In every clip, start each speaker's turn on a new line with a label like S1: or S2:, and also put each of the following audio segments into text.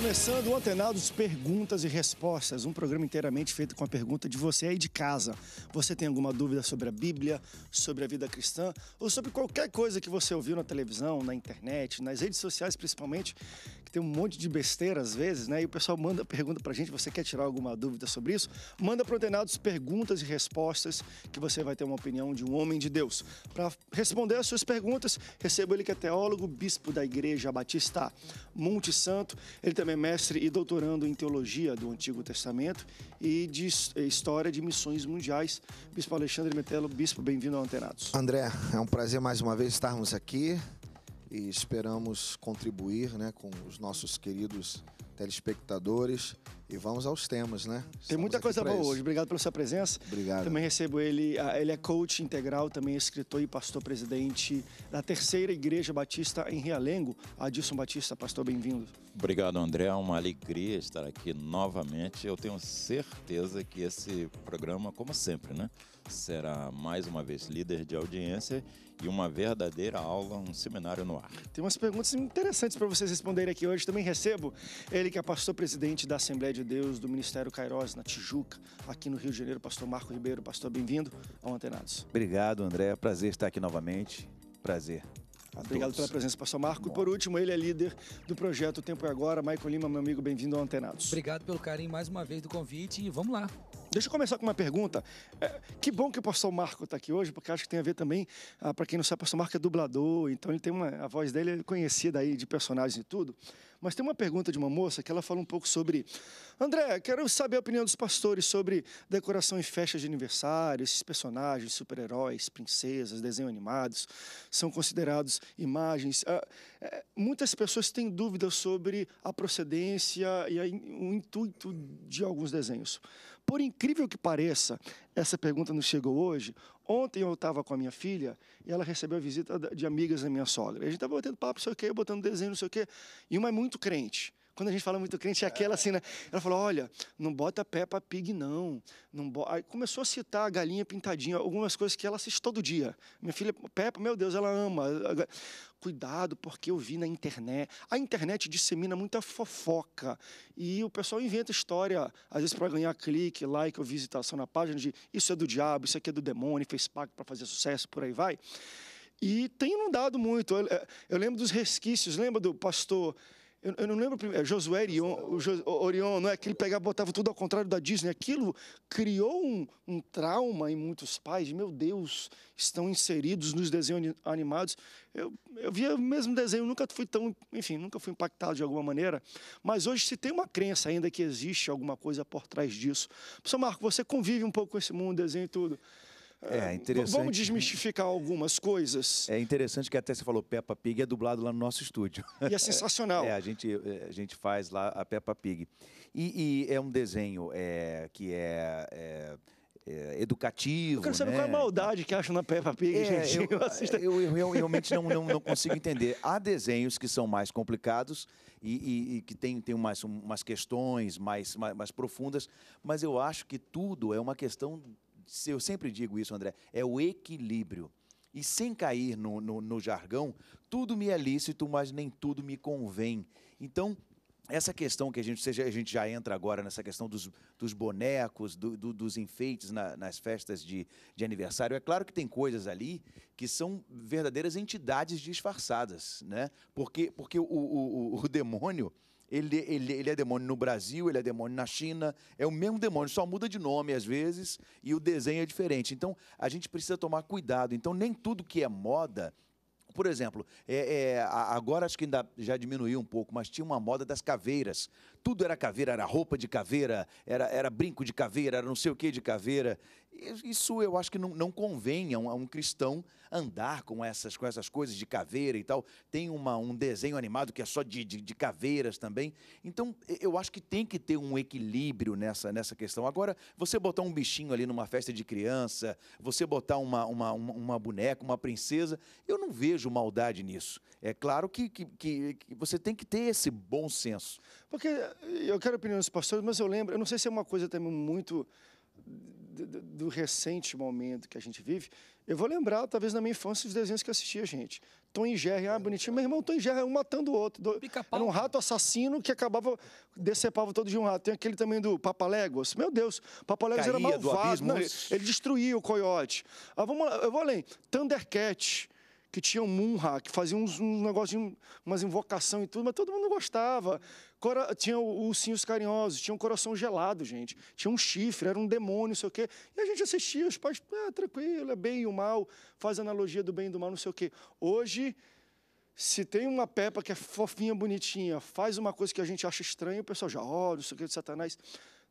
S1: começando o Antenados Perguntas e Respostas, um programa inteiramente feito com a pergunta de você aí de casa. Você tem alguma dúvida sobre a Bíblia, sobre a vida cristã ou sobre qualquer coisa que você ouviu na televisão, na internet, nas redes sociais principalmente, que tem um monte de besteira às vezes, né? E o pessoal manda pergunta pra gente, você quer tirar alguma dúvida sobre isso? Manda pro Antenados Perguntas e Respostas, que você vai ter uma opinião de um homem de Deus. Para responder as suas perguntas, recebo ele que é teólogo, bispo da Igreja Batista Monte Santo. Ele também também é mestre e doutorando em teologia do Antigo Testamento e de eh, história de missões mundiais. Bispo Alexandre Metelo, bispo, bem-vindo ao Antenados.
S2: André, é um prazer mais uma vez estarmos aqui e esperamos contribuir né, com os nossos queridos telespectadores. E vamos aos temas, né? Estamos
S1: Tem muita coisa boa isso. hoje. Obrigado pela sua presença. Obrigado. Também recebo ele. Ele é coach integral, também escritor e pastor presidente da Terceira Igreja Batista em Realengo. Adilson Batista, pastor, bem-vindo.
S3: Obrigado, André. É uma alegria estar aqui novamente. Eu tenho certeza que esse programa, como sempre, né? Será mais uma vez líder de audiência e uma verdadeira aula, um seminário no ar.
S1: Tem umas perguntas interessantes para vocês responderem aqui hoje. Também recebo ele que é pastor presidente da Assembleia de Deus do Ministério Cairós, na Tijuca, aqui no Rio de Janeiro, pastor Marco Ribeiro. Pastor, bem-vindo ao Antenados.
S4: Obrigado, André. Prazer estar aqui novamente. Prazer.
S1: Obrigado pela presença, pastor Marco. E por último, ele é líder do projeto Tempo é Agora. Michael Lima, meu amigo, bem-vindo ao Antenados. Obrigado pelo carinho mais uma vez do convite e vamos lá. Deixa eu começar com uma pergunta. É, que bom que o pastor Marco está aqui hoje, porque acho que tem a ver também, ah, para quem não sabe, o pastor Marco é dublador, então ele tem uma, a voz dele é conhecida aí de personagens e tudo. Mas tem uma pergunta de uma moça que ela fala um pouco sobre. André, quero saber a opinião dos pastores sobre decoração em festas de aniversário, esses personagens, super-heróis, princesas, desenhos animados, são considerados imagens. Ah, é, muitas pessoas têm dúvidas sobre a procedência e a, o intuito de alguns desenhos. Por incrível que pareça, essa pergunta não chegou hoje. Ontem eu estava com a minha filha e ela recebeu a visita de amigas da minha sogra. a gente estava batendo papo, não sei o quê, botando desenho, não sei o quê. E uma é muito crente quando a gente fala muito crente, é aquela assim, né? Ela falou: olha, não bota Peppa Pig, não. não bota. Aí começou a citar a galinha pintadinha, algumas coisas que ela assiste todo dia. Minha filha, Peppa, meu Deus, ela ama. Cuidado, porque eu vi na internet. A internet dissemina muita fofoca. E o pessoal inventa história, às vezes, para ganhar clique, like ou visitação na página de isso é do diabo, isso aqui é do demônio, fez pacto para fazer sucesso, por aí vai. E tem inundado muito. Eu, eu lembro dos resquícios, lembra do pastor eu, eu não lembro é, Josué Orion, Orion, não é? Que ele pegava, botava tudo ao contrário da Disney. Aquilo criou um, um trauma em muitos pais. meu Deus, estão inseridos nos desenhos animados. Eu, eu via o mesmo desenho, nunca fui tão, enfim, nunca fui impactado de alguma maneira. Mas hoje se tem uma crença ainda que existe alguma coisa por trás disso. Professor Marco, você convive um pouco com esse mundo, desenho e tudo. É, é interessante. Vamos desmistificar algumas coisas. É interessante que até você falou Peppa Pig é dublado lá no nosso estúdio. E é sensacional.
S4: É, a gente, é, a gente faz lá a Peppa Pig. E, e é um desenho é, que é, é, é educativo. Eu quero saber né? qual é a
S1: maldade que acham na Peppa Pig, é, gente. Eu, eu, eu, eu realmente não, não, não, consigo
S4: entender. Há desenhos que são mais complicados e, e, e que têm tem umas, umas questões mais, mais, mais profundas, mas eu acho que tudo é uma questão eu sempre digo isso, André, é o equilíbrio. E sem cair no, no, no jargão, tudo me é lícito, mas nem tudo me convém. Então, essa questão que a gente, seja, a gente já entra agora nessa questão dos, dos bonecos, do, do, dos enfeites na, nas festas de, de aniversário, é claro que tem coisas ali que são verdadeiras entidades disfarçadas, né? Porque, porque o, o, o, o demônio, ele, ele, ele é demônio no Brasil, ele é demônio na China, é o mesmo demônio, só muda de nome às vezes e o desenho é diferente. Então a gente precisa tomar cuidado. Então nem tudo que é moda por exemplo, é, é, agora acho que ainda já diminuiu um pouco, mas tinha uma moda das caveiras. Tudo era caveira, era roupa de caveira, era, era brinco de caveira, era não sei o que de caveira. Isso eu acho que não, não convém a um, a um, cristão andar com essas, com essas coisas de caveira e tal. Tem uma, um desenho animado que é só de, de, de caveiras também. Então, eu acho que tem que ter um equilíbrio nessa, nessa questão. Agora, você botar um bichinho ali numa festa de criança, você botar uma, uma, uma, uma boneca, uma princesa, eu não vejo maldade nisso. É claro que, que, que, que você tem que
S1: ter esse bom senso. Porque eu quero opinião dos pastores, mas eu lembro, eu não sei se é uma coisa também muito do, do, recente momento que a gente vive, eu vou lembrar, talvez, na minha infância, dos desenhos que eu assistia, gente. Tom e Jerry, ah, bonitinho. Meu irmão, Tom e Jerry, um matando o outro. Do, era um rato assassino que acabava, decepava todo de um rato. Tem aquele também do Papaléguas. Meu Deus, Papaléguas era malvado. Abismo, Não, ele, ele destruía o coiote. Ah, vamos lá, eu vou além. Thundercat que um munha, que fazia uns, uns negócios, umas invocação e tudo, mas todo mundo gostava. Cora, tinha ursinhos carinhosos, tinha um coração gelado, gente. Tinha um chifre, era um demônio, não sei o quê. E a gente assistia, os pais, ah, tranquilo, é bem e o mal, faz analogia do bem e do mal, não sei o quê. Hoje, se tem uma Peppa que é fofinha, bonitinha, faz uma coisa que a gente acha estranha, o pessoal já, ó, oh, não sei o quê, de satanás.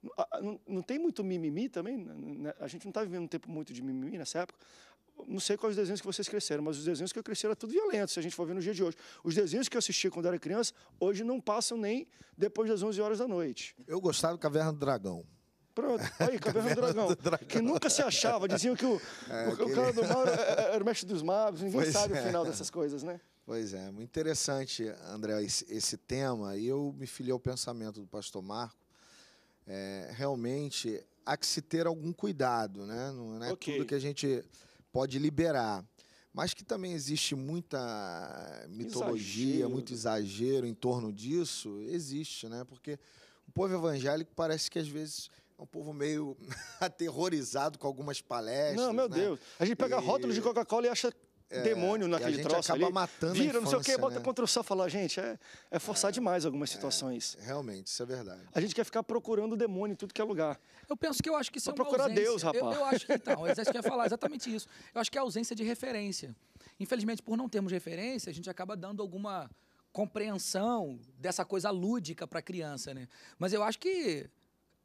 S1: Não, não, não, tem muito mimimi também? A gente não está vivendo um tempo muito de mimimi nessa época não sei quais desenhos que vocês cresceram, mas os desenhos que eu cresci era tudo violento, se a gente for ver no dia de hoje. Os desenhos que eu assisti quando era criança, hoje não passam nem depois das 11 horas da noite. Eu gostava do Caverna do Dragão. Pronto, aí, Caverna, Caverna do, Dragão, do, Dragão, que nunca se achava, diziam que o, é, aquele... o cara do mal era, era o mestre dos magos, ninguém pois sabe é. o final dessas coisas, né?
S2: Pois é, muito interessante, André, esse, esse tema, e eu me filiei ao pensamento do pastor Marco, é, realmente há que se ter algum cuidado, né? Não é okay. tudo que a gente pode liberar. Mas que também existe muita mitologia, exagero. muito né? exagero em torno disso, existe, né? Porque o povo evangélico parece que às vezes é um povo meio aterrorizado com algumas palestras. Não, meu né? Deus. A gente pega e... rótulos de Coca-Cola e
S1: acha é, demônio naquele troço ali. matando Vira, infância, não sei o quê, bota né? contra o sol fala, gente, é, é forçar é, demais algumas é, situações. realmente, isso é verdade. A gente quer ficar procurando o demônio em tudo que é lugar. Eu penso que eu acho que isso é uma procurar ausência. Deus, rapaz. Eu, eu acho que então, o é Exército quer falar exatamente isso. Eu acho que é a ausência de
S5: referência. Infelizmente, por não termos referência, a gente acaba dando alguma compreensão dessa coisa lúdica para a criança, né? Mas eu acho que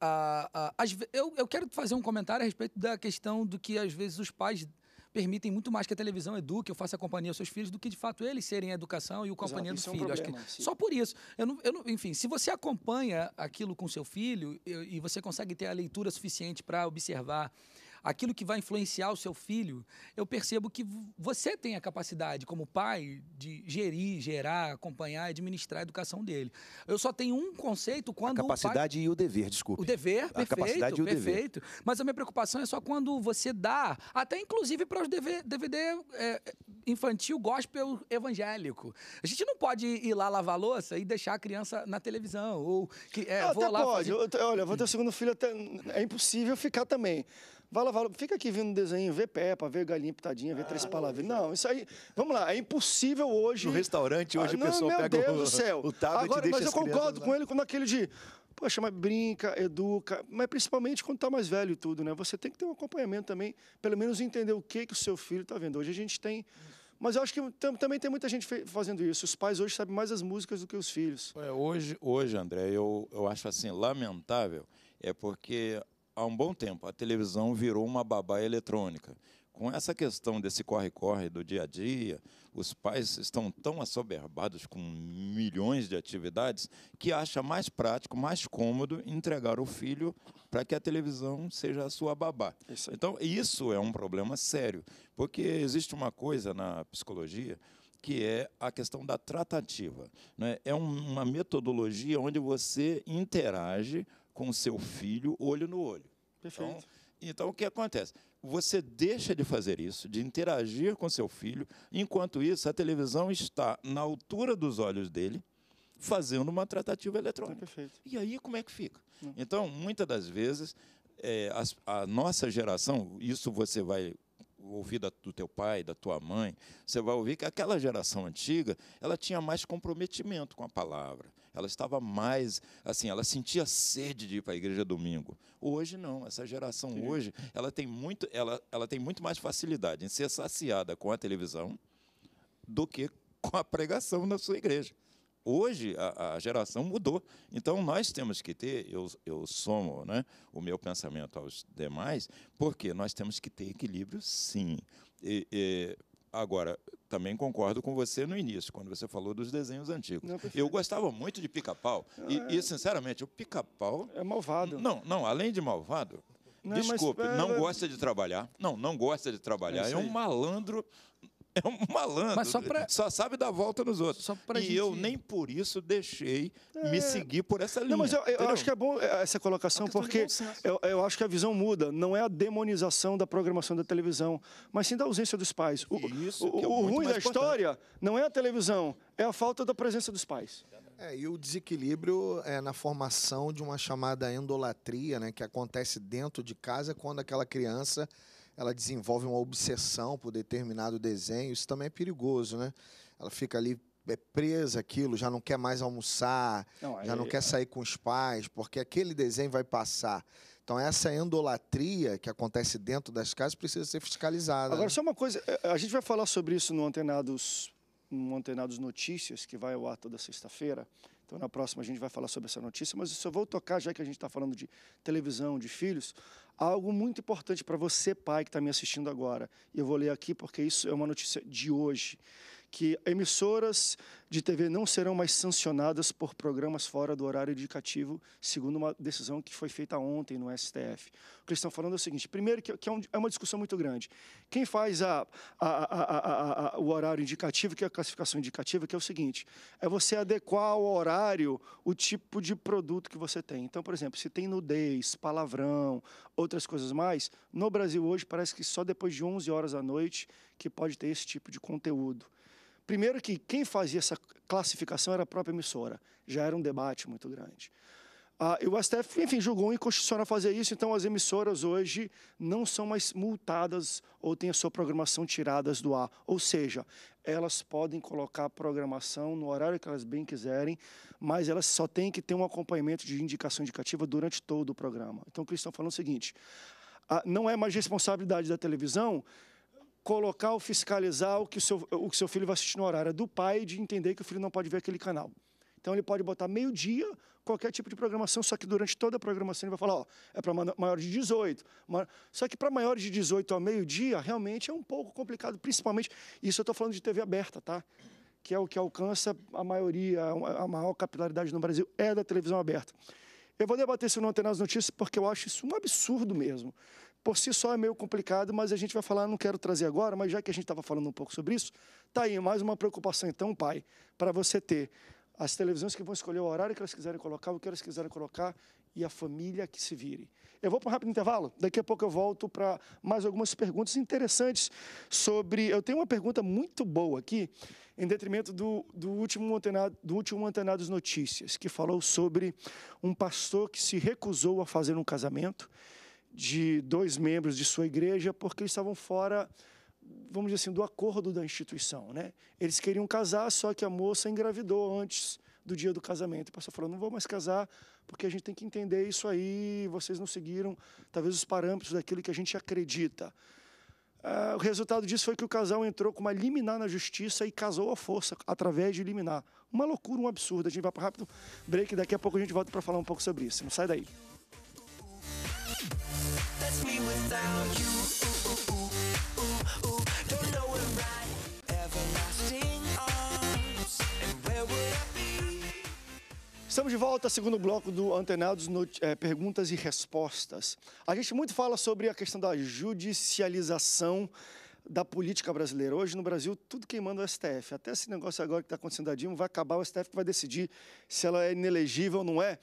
S5: a, a, as, eu, eu quero fazer um comentário a respeito da questão do que às vezes os pais permitem muito mais que a televisão eduque, eu faça companhia aos seus filhos, do que de fato eles serem a educação e o companhia Exato, filhos É um só por isso. Eu não, eu não, enfim, se você acompanha aquilo com seu filho e você consegue ter a leitura suficiente para observar aquilo que vai influenciar o seu filho, eu percebo que você tem a capacidade, como pai, de gerir, gerar, acompanhar, administrar a educação dele. Eu só tenho um conceito quando. A capacidade pai...
S4: e o dever, desculpe. O dever, a perfeito. capacidade e o perfeito.
S5: dever. Mas a minha preocupação é só quando você dá, até inclusive para os DVD, é, infantil, gospel evangélico. A gente não pode ir lá lavar louça e deixar a criança na televisão. Ou que, é, vou até lá. Pode. Fazer... Eu, olha, vou ter
S1: o segundo filho, até, é impossível ficar também vai lavar louça. Fica aqui vendo desenho, vê Peppa, vê Galinha Pitadinha, vê ah, Três Palavras. Não, isso aí, vamos lá, é impossível hoje. No restaurante, hoje ah, não, o pessoal meu pega Deus o, do céu. o tablet Agora, Mas eu concordo com ele quando aquele de poxa, mas brinca, educa, mas principalmente quando está mais velho e tudo, né? Você tem que ter um acompanhamento também, pelo menos entender o que que o seu filho está vendo. Hoje a gente tem, mas eu acho que também tem muita gente fazendo isso. Os pais hoje sabem mais as músicas do que os filhos.
S3: É, hoje, hoje, André, eu, eu acho assim lamentável é porque há um bom tempo, a televisão virou uma babá eletrônica. Com essa questão desse corre-corre do dia a dia, os pais estão tão assoberbados com milhões de atividades que acha mais prático, mais cômodo entregar o filho para que a televisão seja a sua babá. Isso então, isso é um problema sério, porque existe uma coisa na psicologia que é a questão da tratativa. Né? É uma metodologia onde você interage com o seu filho olho no olho. Perfeito. Então, então, o que acontece? Você deixa de fazer isso, de interagir com seu filho, enquanto isso, a televisão está na altura dos olhos dele, fazendo uma tratativa eletrônica. Tá perfeito. E aí, como é que fica? Não. Hum. Então, muitas das vezes, é, eh, a, a nossa geração, isso você vai ouvir da, do teu pai, da tua mãe, você vai ouvir que aquela geração antiga, ela tinha mais comprometimento com a palavra. Ela estava mais, assim, ela sentia sede de ir para a igreja domingo. Hoje não, essa geração Sim. hoje, ela tem muito, ela, ela tem muito mais facilidade em ser saciada com a televisão do que com a pregação na sua igreja hoje a, a, geração mudou. Então nós temos que ter, eu, eu somo né, o meu pensamento aos demais, porque nós temos que ter equilíbrio, sim. E, e, agora, também concordo com você no início, quando você falou dos desenhos antigos. Não, eu gostava muito de pica-pau. É... E, e, sinceramente, o pica-pau. É malvado. Não, não, além de malvado, não, Desculpe, mas... É, não é gosta de trabalhar. Não, não gosta de trabalhar. É, é um malandro É um malandro. Só, né? pra... só, sabe dar volta nos outros. e gente... eu nem por isso deixei é... me seguir por essa linha. Não, mas eu, eu acho que é bom é, essa colocação, porque eu, eu,
S1: acho que a visão muda. Não é a demonização da programação da televisão, mas sim da ausência dos pais. O, isso, o, é o ruim da história importante. não é a televisão, é a falta da presença dos pais. É,
S2: e o desequilíbrio é na formação de uma chamada endolatria, né, que acontece dentro de casa quando aquela criança ela desenvolve uma obsessão por determinado desenho, isso também é perigoso, né? Ela fica ali é presa aquilo, já não quer mais almoçar, não, aí... já não quer é. sair com os pais, porque aquele desenho vai passar. Então, essa endolatria que acontece dentro das casas precisa ser fiscalizada. Agora, né? só
S1: uma coisa, é, é, a gente vai falar sobre isso no Antenados, no Antenados Notícias, que vai ao ar toda sexta-feira, então, na próxima, a gente vai falar sobre essa notícia, mas eu só vou tocar, já que a gente está falando de televisão, de filhos, algo muito importante para você, pai, que está me assistindo agora. E eu vou ler aqui porque isso é uma notícia de hoje. Que emissoras de TV não serão mais sancionadas por programas fora do horário indicativo, segundo uma decisão que foi feita ontem no STF. O que eles estão falando é o seguinte: primeiro, que, é, é, uma discussão muito grande. Quem faz a, a, a, o horário indicativo, que é a classificação indicativa, que é o seguinte: é você adequar ao horário o tipo de produto que você tem. Então, por exemplo, se tem nudez, palavrão, outras coisas mais, no Brasil hoje parece que só depois de 11 horas da noite que pode ter esse tipo de conteúdo. Primeiro que quem fazia essa classificação era a própria emissora. Já era um debate muito grande. Ah, e o STF, enfim, julgou inconstitucional fazer isso, então as emissoras hoje não são mais multadas ou têm a sua programação tiradas do ar. Ou seja, elas podem colocar a programação no horário que elas bem quiserem, mas elas só têm que ter um acompanhamento de indicação indicativa durante todo o programa. Então, o que falando é o seguinte: ah, não é mais responsabilidade da televisão colocar ou fiscalizar o que o seu, o que seu filho vai assistir no horário. É do pai de entender que o filho não pode ver aquele canal. Então ele pode botar meio-dia qualquer tipo de programação, só que durante toda a programação ele vai falar, ó, é para maiores de 18. Só que para maiores de 18 ao meio-dia, realmente é um pouco complicado, principalmente, isso eu estou falando de TV aberta, tá? Que é o que alcança a maioria, a maior capilaridade no Brasil é da televisão aberta. Eu vou debater isso não tem nas notícias porque eu acho isso um absurdo mesmo por si só é meio complicado, mas a gente vai falar, não quero trazer agora, mas já que a gente estava falando um pouco sobre isso, tá aí mais uma preocupação então, pai, para você ter as televisões que vão escolher o horário que elas quiserem colocar, o que elas quiserem colocar e a família que se vire. Eu vou para um rápido intervalo, daqui a pouco eu volto para mais algumas perguntas interessantes sobre. Eu tenho uma pergunta muito boa aqui, em detrimento do, do, último, antenado, do último Antenados Notícias, que falou sobre um pastor que se recusou a fazer um casamento de dois membros de sua igreja porque eles estavam fora, vamos dizer assim, do acordo da instituição. Né? Eles queriam casar, só que a moça engravidou antes do dia do casamento. O pastor falou: não vou mais casar porque a gente tem que entender isso aí, vocês não seguiram talvez os parâmetros daquilo que a gente acredita. Uh, o resultado disso foi que o casal entrou com uma liminar na justiça e casou à força através de liminar. Uma loucura, um absurdo. A gente vai para rápido break, daqui a pouco a gente volta para falar um pouco sobre isso. Não sai daí. Estamos de volta ao segundo bloco do Antenados é, Perguntas e Respostas. A gente muito fala sobre a questão da judicialização da política brasileira. Hoje, no Brasil, tudo queimando o STF. Até esse negócio agora que está acontecendo da Dilma, vai acabar o STF que vai decidir se ela é inelegível ou não é.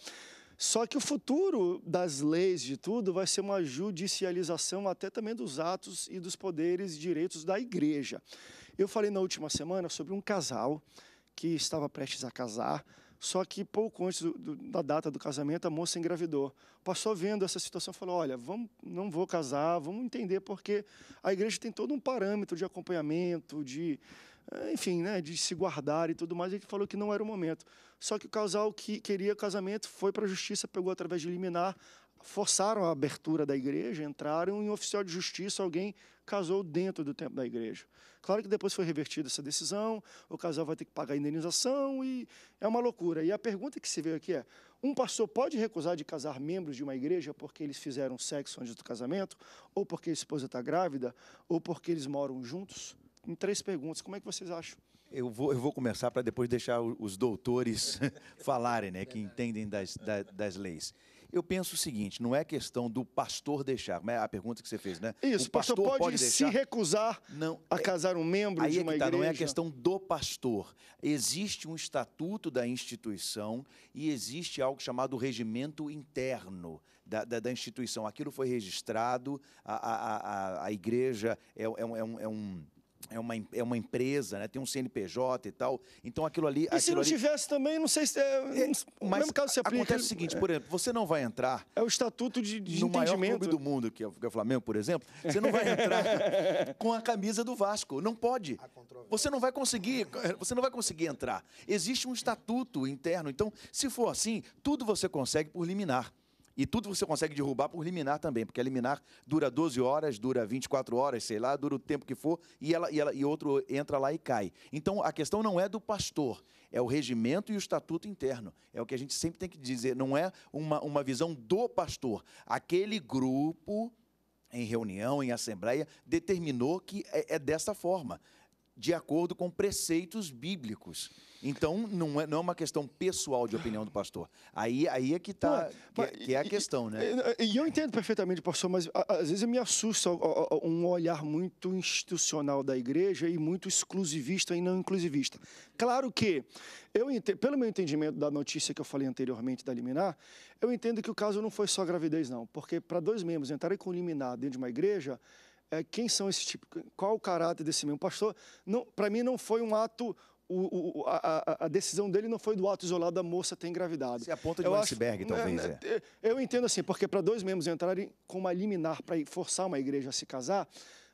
S1: Só que o futuro das leis de tudo vai ser uma judicialização até também dos atos e dos poderes e direitos da igreja. Eu falei na última semana sobre um casal que estava prestes a casar, só que pouco antes do, do, da data do casamento, a moça engravidou. Passou vendo essa situação falou: Olha, vamos, não vou casar, vamos entender, porque a igreja tem todo um parâmetro de acompanhamento, de, é, enfim, né, de se guardar e tudo mais, ele falou que não era o momento. Só que o casal que queria casamento foi para a justiça, pegou através de liminar, forçaram a abertura da igreja, entraram e um oficial de justiça, alguém casou dentro do tempo da igreja. Claro que depois foi revertida essa decisão, o casal vai ter que pagar a indenização e é uma loucura. E a pergunta que se veio aqui é: um pastor pode recusar de casar membros de uma igreja porque eles fizeram sexo antes do casamento, ou porque a esposa está grávida, ou porque eles moram juntos? em três perguntas. Como é que vocês acham? Eu
S4: vou, eu vou começar para depois deixar os doutores falarem, né, que entendem das, das, das, leis. Eu penso o seguinte: não é questão do pastor deixar, mas é a pergunta que você fez, né? Isso, o pastor, pastor pode, pode se
S1: recusar não, a é, casar um
S4: membro de é uma é tá, igreja. Não é a questão do pastor. Existe um estatuto da instituição e existe algo chamado regimento interno da, da, da instituição. Aquilo foi registrado, a, a, a, a igreja é, é um, é um é é uma, é uma empresa, né? tem um CNPJ e tal. Então aquilo ali. E aquilo se não ali...
S1: tivesse também, não sei se. É, é, no mas mesmo caso se aplica. Acontece o é. seguinte, por
S4: exemplo, você não vai entrar.
S1: É o estatuto de, de no entendimento. maior clube
S4: do mundo, é que é o Flamengo, por exemplo, você não vai entrar com a camisa do Vasco. Não pode. Você não vai conseguir. Você não vai conseguir entrar. Existe um estatuto interno. Então, se for assim, tudo você consegue por liminar. E tudo você consegue derrubar por liminar também, porque a liminar dura 12 horas, dura 24 horas, sei lá, dura o tempo que for, e, ela, e, ela, e outro entra lá e cai. Então a questão não é do pastor, é o regimento e o estatuto interno. É o que a gente sempre tem que dizer, não é uma, uma visão do pastor. Aquele grupo em reunião, em assembleia, determinou que é, é dessa forma de acordo com preceitos bíblicos. Então, não é, não é uma questão pessoal de opinião do pastor. Aí, aí é que, tá, é, que, é, que é a questão, né?
S1: E eu entendo perfeitamente, pastor, mas às vezes me assusta um olhar muito institucional da igreja e muito exclusivista e não inclusivista. Claro que, eu pelo meu entendimento da notícia que eu falei anteriormente da liminar, eu entendo que o caso não foi só gravidez, não. Porque para dois membros entrarem com liminar dentro de uma igreja, é, quem são esses tipos, qual o caráter desse mesmo pastor. Para mim, não foi um ato. O, o, a, a, decisão dele não foi do ato isolado da moça ter engravidado. É a aponta de um iceberg, acho, é, talvez. É, é. Eu entendo assim, porque para dois membros entrarem com uma liminar para forçar uma igreja a se casar,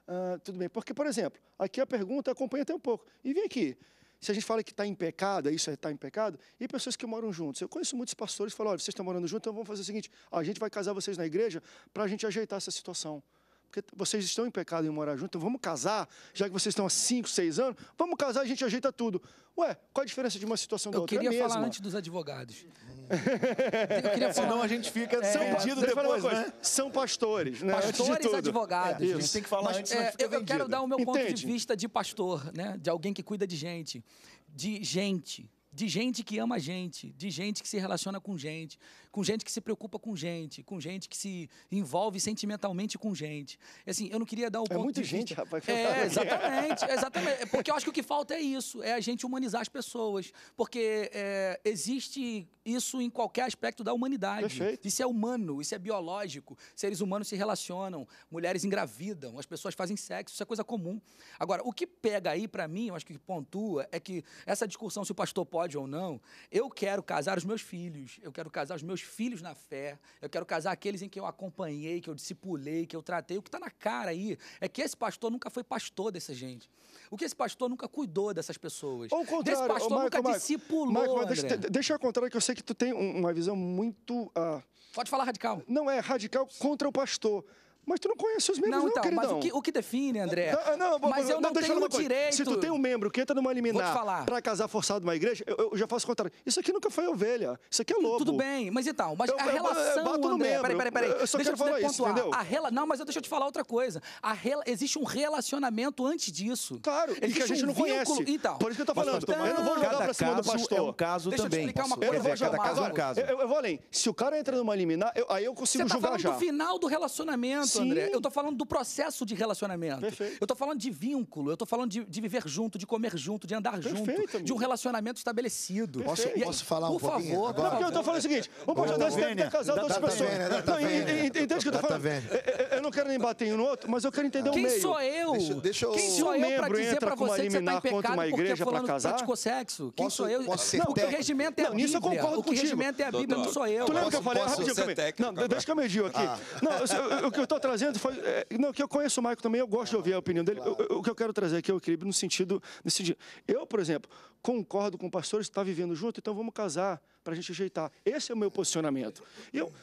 S1: uh, tudo bem. Porque, por exemplo, aqui a pergunta acompanha até um pouco. E vem aqui, se a gente fala que está em pecado, é isso está em pecado, e pessoas que moram juntos. Eu conheço muitos pastores que falam: olha, vocês estão morando juntos, então vamos fazer o seguinte: a gente vai casar vocês na igreja para a gente ajeitar essa situação. Porque vocês estão em pecado em morar junto, então vamos casar, já que vocês estão há 5, 6 anos, vamos casar, a gente ajeita tudo. Ué, qual a diferença de uma situação da Eu outra? Eu é queria é falar antes
S5: dos advogados.
S1: Eu queria falar. Senão a gente fica perdido é, depois, né? São pastores, né? Pastores advogados. É, a gente tem que falar Mas, antes, é, Eu vendido. quero dar o meu Entende? ponto de vista
S5: de pastor, né? De alguém que cuida de gente. De gente. De gente que ama gente, de gente que se relaciona com gente, com gente que se preocupa com gente, com gente que se envolve sentimentalmente com gente. Assim, eu não queria dar o um é muita gente, vista. rapaz. É, exatamente, exatamente. É porque eu acho que o que falta é isso, é a gente humanizar as pessoas, porque é, existe isso em qualquer aspecto da humanidade. Perfeito. Isso é humano, isso é biológico. Seres humanos se relacionam, mulheres engravidam, as pessoas fazem sexo, isso é coisa comum. Agora, o que pega aí para mim, eu acho que pontua, é que essa discussão se o pastor pode ou não, eu quero casar os meus filhos, eu quero casar os meus filhos na fé, eu quero casar aqueles em que eu acompanhei, que eu discipulei, que eu tratei. O que está na cara aí é que esse pastor nunca foi pastor dessa gente. O que esse pastor nunca cuidou dessas pessoas. Ou o contrário, esse pastor Marco, nunca Marco, discipulou. Marco, deixa,
S1: deixa eu contrário, que eu sei que tu tem uma visão muito. Uh... Pode falar radical. Não, é radical contra o pastor. Mas tu não conhece os membros, não, então, não queridão. Mas o que, o que define, André? Não, ah, não, mas eu não, não tenho direito. Se tu tem um membro que entra numa liminar para casar forçado numa igreja, eu, eu já faço contrário. Isso aqui nunca foi ovelha. Isso aqui é louco Tudo bem, mas então, mas eu, a eu, relação, eu André, membro. peraí, peraí, peraí. Eu só deixa quero falar isso, entendeu? A
S5: rela... Não, mas eu deixa eu te falar outra coisa. A rela... Existe um relacionamento antes disso. Claro, existe e que a gente um não vínculo... conhece. Então, Por isso que eu tô falando. Então, eu não vou jogar pra cima do pastor. É um caso deixa também. Eu explicar uma coisa. É eu vou jogar. Eu
S1: vou além. Se o cara entra numa liminar, aí eu consigo tá julgar já. no
S5: final do relacionamento. Sim. André. Eu tô falando do processo de relacionamento. Perfeito. Eu tô falando de vínculo, eu tô falando de, de viver junto, de comer junto, de andar Perfeito, junto, amigo. de um relacionamento estabelecido. Posso, posso falar um pouquinho? Por favor. Agora? Não, porque eu tô falando o seguinte, o pastor desse deve ter casado duas pessoas. Não, entende o que eu tô falando? É,
S1: é, eu não quero nem bater em um no outro, mas eu quero entender o meio. Quem sou eu? Deixa eu... Quem sou eu pra dizer pra você que você tá em pecado porque é fulano praticou sexo? Quem sou eu? Não, o que o regimento é a Bíblia. O que o regimento é a Bíblia, não sou eu. Tu lembra que eu falei? Rapidinho, Não, deixa que eu medio aqui. Não, o que eu tô trazendo foi. É, não, que eu conheço o Maico também, eu gosto ah, de ouvir a opinião dele. Claro. o que eu quero trazer aqui é o equilíbrio no sentido, nesse sentido. Eu, por exemplo, concordo com pastores pastor, está vivendo junto, então vamos casar para a gente ajeitar. Esse é o meu posicionamento. Eu,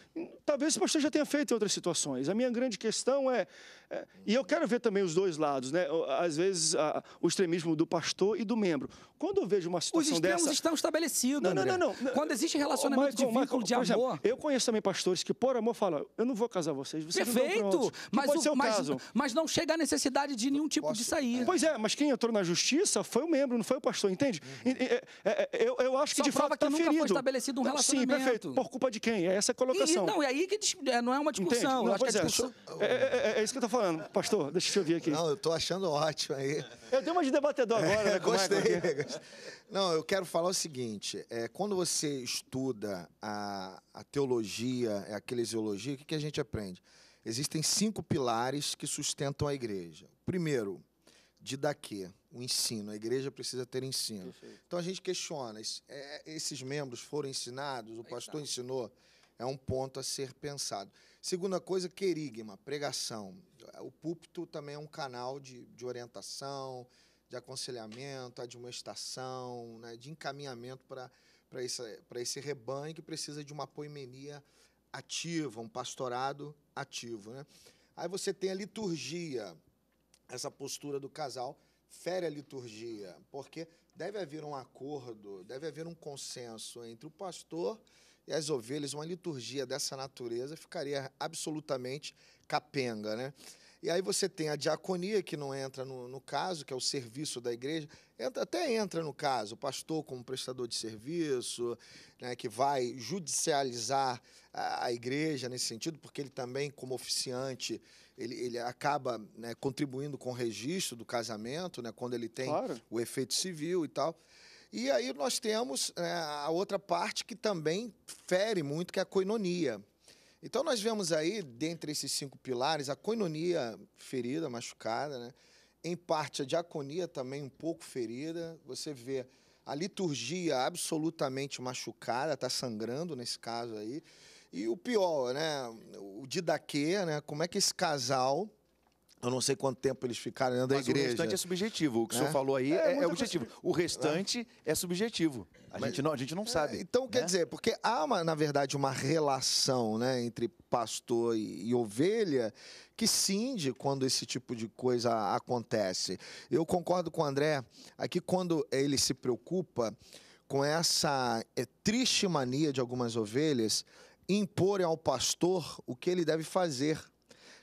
S1: talvez o pastor já tenha feito em outras situações. A minha grande questão é, é e eu quero ver também os dois lados, né? Às vezes a, o extremismo do pastor e do membro. Quando eu vejo uma situação dessa... Os extremos estão estabelecidos, não, não, não, não, não. Quando existe relacionamento Michael, de vínculo Michael, de amor... Exemplo, eu conheço também pastores que por amor falam, eu não vou casar vocês, vocês Perfeito, não vão mas, o, ser o mas, caso. mas não chega a necessidade de nenhum tipo Posso? de saída. É. Pois é, mas quem entrou na justiça foi o membro, não foi o pastor, entende? Uhum. É, é, eu, eu, acho que Só de fato está ferido estabelecido um relacionamento. Sim, perfeito. Por culpa de quem? É essa a colocação. E, não,
S5: é aí que é, não é uma discussão. Não, é pois é, discussão...
S1: É, é, é, é, isso que eu estou falando. Pastor, deixa eu ver aqui. Não, eu estou achando ótimo aí. Eu tenho uma de debatedor agora. né, gostei.
S2: não, eu quero falar o seguinte. É, quando você estuda a, a teologia, a eclesiologia, o que, que a gente aprende? Existem cinco pilares que sustentam a igreja. Primeiro, quê o ensino, a igreja precisa ter ensino. Perfeito. Então a gente questiona: é, esses membros foram ensinados, o pastor ensinou? É um ponto a ser pensado. Segunda coisa, querigma, pregação. O púlpito também é um canal de, de orientação, de aconselhamento, admoestação, né, de encaminhamento para esse, esse rebanho que precisa de uma poimenia ativa, um pastorado ativo. Né? Aí você tem a liturgia, essa postura do casal fere a liturgia, porque deve haver um acordo, deve haver um consenso entre o pastor e as ovelhas. Uma liturgia dessa natureza ficaria absolutamente capenga, né? E aí você tem a diaconia, que não entra no, no caso, que é o serviço da igreja, entra, até entra no caso, o pastor como prestador de serviço, né, que vai judicializar a, a igreja nesse sentido, porque ele também, como oficiante, ele, ele acaba né, contribuindo com o registro do casamento, né, quando ele tem claro. o efeito civil e tal. E aí nós temos né, a outra parte que também fere muito, que é a coinonia. Então nós vemos aí, dentre esses cinco pilares, a coinonia ferida, machucada, né? em parte a diaconia também um pouco ferida. Você vê a liturgia absolutamente machucada, está sangrando nesse caso aí. E o pior, né? O Didaquê, né? Como é que esse casal. Eu não sei quanto tempo eles ficaram dentro da igreja. O restante é subjetivo.
S4: O que o senhor é? falou aí é, é, é objetivo. Coisa... O restante é, é subjetivo. A, Mas, gente não, a gente não sabe.
S2: Então, né? quer dizer, porque há, uma, na verdade, uma relação né, entre pastor e, e ovelha que cinge quando esse tipo de coisa acontece. Eu concordo com o André aqui quando ele se preocupa com essa eh, triste mania de algumas ovelhas imporem ao pastor o que ele deve fazer.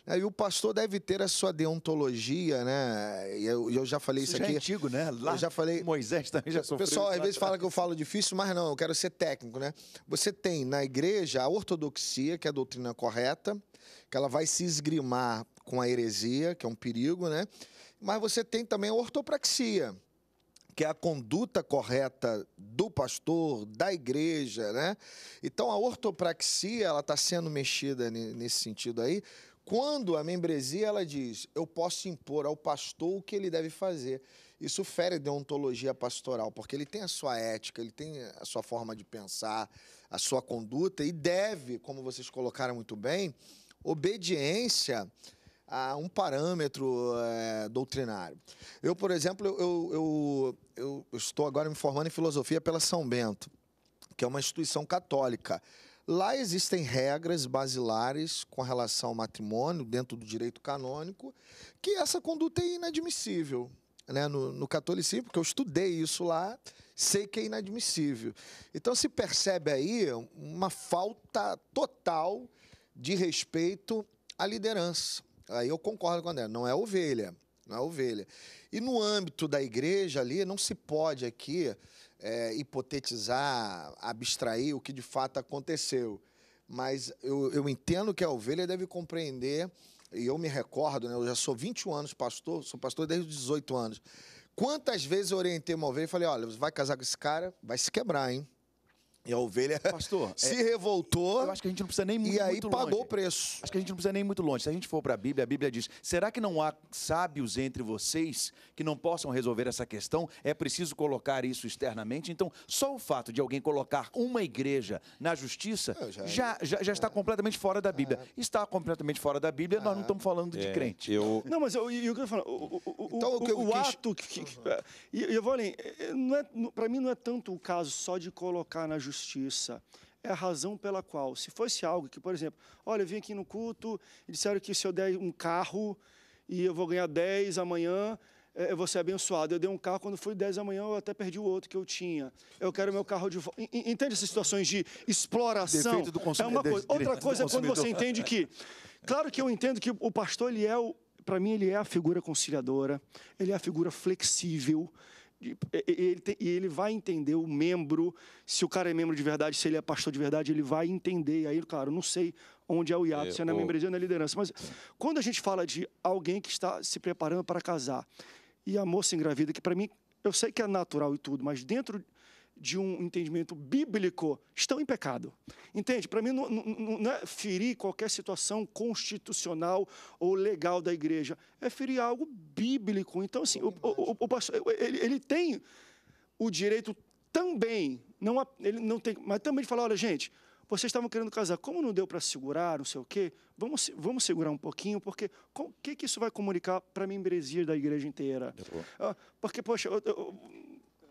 S2: Né, e o pastor deve ter a sua deontologia, né? E eu, eu, já falei isso, isso aqui. Já é antigo,
S4: né? Lá eu já falei. Moisés também já sofreu. pessoal às vezes fala
S2: que eu falo difícil, mas não, eu quero ser técnico, né? Você tem na igreja a ortodoxia, que é a doutrina correta, que ela vai se esgrimar com a heresia, que é um perigo, né? Mas você tem também a ortopraxia que é a conduta correta do pastor, da igreja, né? Então a ortopraxia ela está sendo mexida nesse sentido aí. Quando a membresia ela diz, eu posso impor ao pastor o que ele deve fazer. Isso fere deontologia pastoral, porque ele tem a sua ética, ele tem a sua forma de pensar, a sua conduta e deve, como vocês colocaram muito bem, obediência a um parâmetro é, doutrinário. Eu, por exemplo, eu, eu, eu, eu estou agora me formando em filosofia pela São Bento, que é uma instituição católica. Lá existem regras basilares com relação ao matrimônio, dentro do direito canônico, que essa conduta é inadmissível. Né, no, no, catolicismo, porque eu estudei isso lá, sei que é inadmissível. Então se percebe aí uma falta total de respeito à liderança. Aí eu concordo com a André, não é ovelha, não é ovelha. E no âmbito da igreja ali, não se pode aqui é, hipotetizar, abstrair o que de fato aconteceu. Mas eu, eu entendo que a ovelha deve compreender, e eu me recordo, né, eu já sou 21 anos pastor, sou pastor desde os 18 anos. Quantas vezes eu orientei uma ovelha e falei: olha, você vai casar com esse cara, vai se quebrar, hein? E a ovelha
S4: Pastor, é, se é, revoltou. Eu acho que a gente não precisa nem muito, e aí muito pagou o preço. Acho que a gente não precisa nem muito longe. Se a gente for para a Bíblia, a Bíblia diz: será que não há sábios entre vocês que não possam resolver essa questão? É preciso colocar isso externamente. Então, só o fato de alguém colocar uma igreja na justiça já, já, já, já, está é. completamente fora da Bíblia. É. Está completamente fora da Bíblia. Nós
S1: não é. estamos falando de é, crente. Eu... Não, mas eu, eu, o, o, então, o, que eu, o, o ato que, que, uhum. eu vou além. Para mim não é tanto o caso só de colocar na justiça justiça. É a razão pela qual, se fosse algo que, por exemplo, olha, eu vim aqui no culto e disseram que se eu der um carro e eu vou ganhar 10 amanhã, é, eu vou ser abençoado. Eu dei um carro, quando fui 10 amanhã, eu até perdi o outro que eu tinha. Eu quero meu carro de volta. Entende essas situações de exploração? Defeito do consumidor. É uma coisa. Outra coisa é quando você entende que. Claro que eu entendo que o pastor, ele é o. Para mim, ele é a figura conciliadora, ele é a figura flexível, ele, tem, ele vai entender o membro, se o cara é membro de verdade, se ele é pastor de verdade, ele vai entender. Aí, claro, não sei onde é o hiato, é, se é na membresia ou na liderança. Mas quando a gente fala de alguém que está se preparando para casar e a moça engravida, que para mim, eu sei que é natural e tudo, mas dentro de um entendimento bíblico estão em pecado. Entende? Para mim, não, não, não, é ferir qualquer situação constitucional ou legal da igreja, é ferir algo bíblico. Então, assim, o, o, o pastor, ele, ele, tem o direito também, não, ele não tem, mas também de falar: olha, gente, vocês estavam querendo casar, como não deu para segurar, não sei o quê, vamos, vamos segurar um pouquinho, porque o que, que isso vai comunicar para a membresia da igreja inteira? Ah, porque, poxa, eu, eu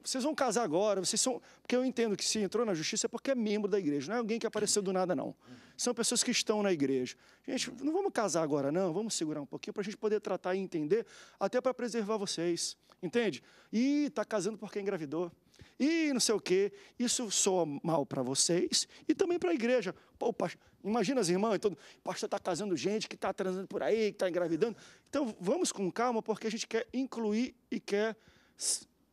S1: vocês vão casar agora, vocês são. Porque eu entendo que se entrou na justiça é porque é membro da igreja, não é alguém que apareceu do nada, não. São pessoas que estão na igreja. Gente, não vamos casar agora, não, vamos segurar um pouquinho para a gente poder tratar e entender, até para preservar vocês. Entende? Ih, está casando porque engravidou. E não sei o quê. Isso soa mal para vocês e também para a igreja. Pô, pastor, imagina as irmãs, então, o pastor está casando gente que está transando por aí, que está engravidando. Então vamos com calma, porque a gente quer incluir e quer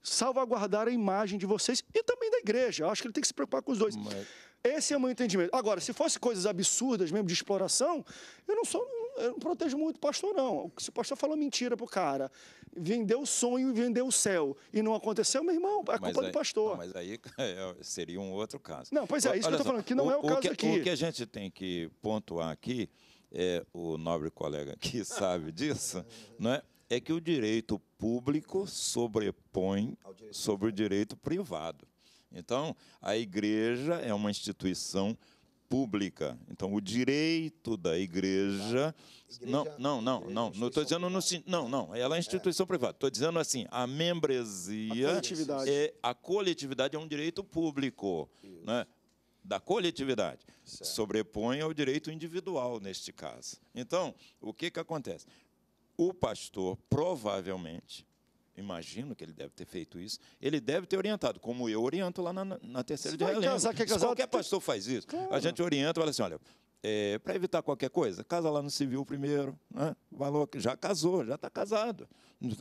S1: salvaguardar a imagem de vocês e também da igreja. Eu acho que ele tem que se preocupar com os dois. Mas... Esse é o meu entendimento. Agora, se fosse coisas absurdas mesmo de exploração, eu não sou, eu não protejo muito o pastor não. Se o pastor falou é mentira pro cara, vendeu o sonho e vendeu o céu e não aconteceu, meu irmão, é culpa aí, do pastor. Não,
S3: mas aí é, seria um outro caso. Não, pois é, isso Olha que eu tô falando, que não o, é o, o caso que, aqui. O que a gente tem que pontuar aqui é, o nobre colega que sabe disso, não é? é que o direito público sobrepõe sobre o direito privado. Então, a igreja é uma instituição pública. Então, o direito da igreja. igreja não, é não, não, não. Não estou dizendo no, Não, não. Ela é, é. instituição é. privada. Estou dizendo assim: a membresia. A coletividade. É, a coletividade é um direito público. Né? Da coletividade. Certo. Sobrepõe ao direito individual, neste caso. Então, o que, que acontece? o pastor provavelmente, imagino que ele deve ter feito isso, ele deve ter orientado, como eu oriento lá na, na terceira de relento. Qualquer pastor faz isso. Claro. A gente orienta e fala assim, olha, é, para evitar qualquer coisa, casa lá no civil primeiro, né? Valor, já casou, já está casado,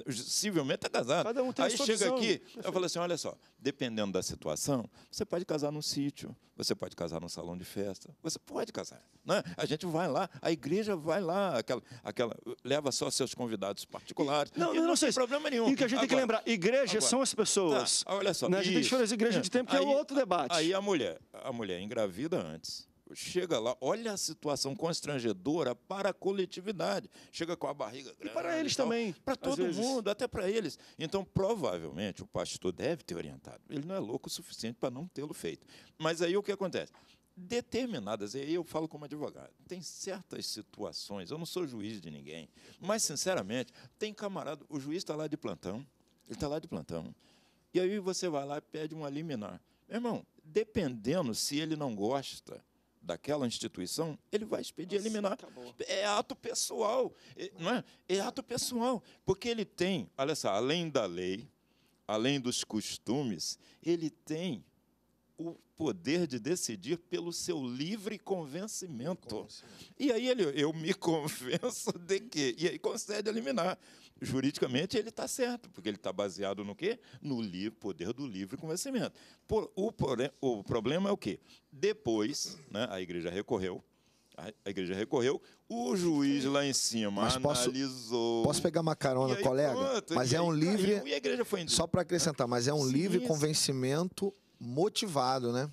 S3: civilmente está casado. Cada um tem Aí chega visão. aqui, né? eu falo assim, olha só, dependendo da situação, você pode casar num sítio, você pode casar num salão de festa, você pode casar, né? A gente vai lá, a igreja vai lá, aquela, aquela leva só seus convidados particulares. Não, não, não, tem problema nenhum. E que a gente agora, tem que lembrar, igrejas são as pessoas. Tá, olha só, né? a gente isso. tem que fazer igreja de tempo, que é aí, é outro debate. Aí a mulher, a mulher engravida antes chega lá, olha a situação constrangedora para a coletividade. Chega com a barriga grande. E para eles e também. Para todo vezes. mundo, até para eles. Então, provavelmente, o pastor deve ter orientado. Ele não é louco o suficiente para não tê-lo feito. Mas aí o que acontece? determinadas, e aí eu falo como advogado, tem certas situações, eu não sou juiz de ninguém, mas, sinceramente, tem camarada, o juiz está lá de plantão, ele está lá de plantão, e aí você vai lá e pede uma liminar. Meu irmão, dependendo se ele não gosta, daquela instituição, ele vai expedir Nossa, eliminar. Acabou. Tá é ato pessoal, não é? É ato pessoal, porque ele tem, olha só, além da lei, além dos costumes, ele tem o poder de decidir pelo seu livre convencimento. convencimento. E aí ele, eu me convenço de quê? E aí concede eliminar juridicamente ele está certo, porque ele está baseado no quê? No livre, poder do livre convencimento. Por, o, o, problema é o quê? Depois, né, a igreja recorreu, a, igreja recorreu, o juiz lá em cima Mas analisou. Posso, posso pegar uma
S2: carona, aí, colega? Pronto, mas é um livre. Caiu, e a igreja foi Só para acrescentar, mas é um Sim, livre convencimento motivado, né?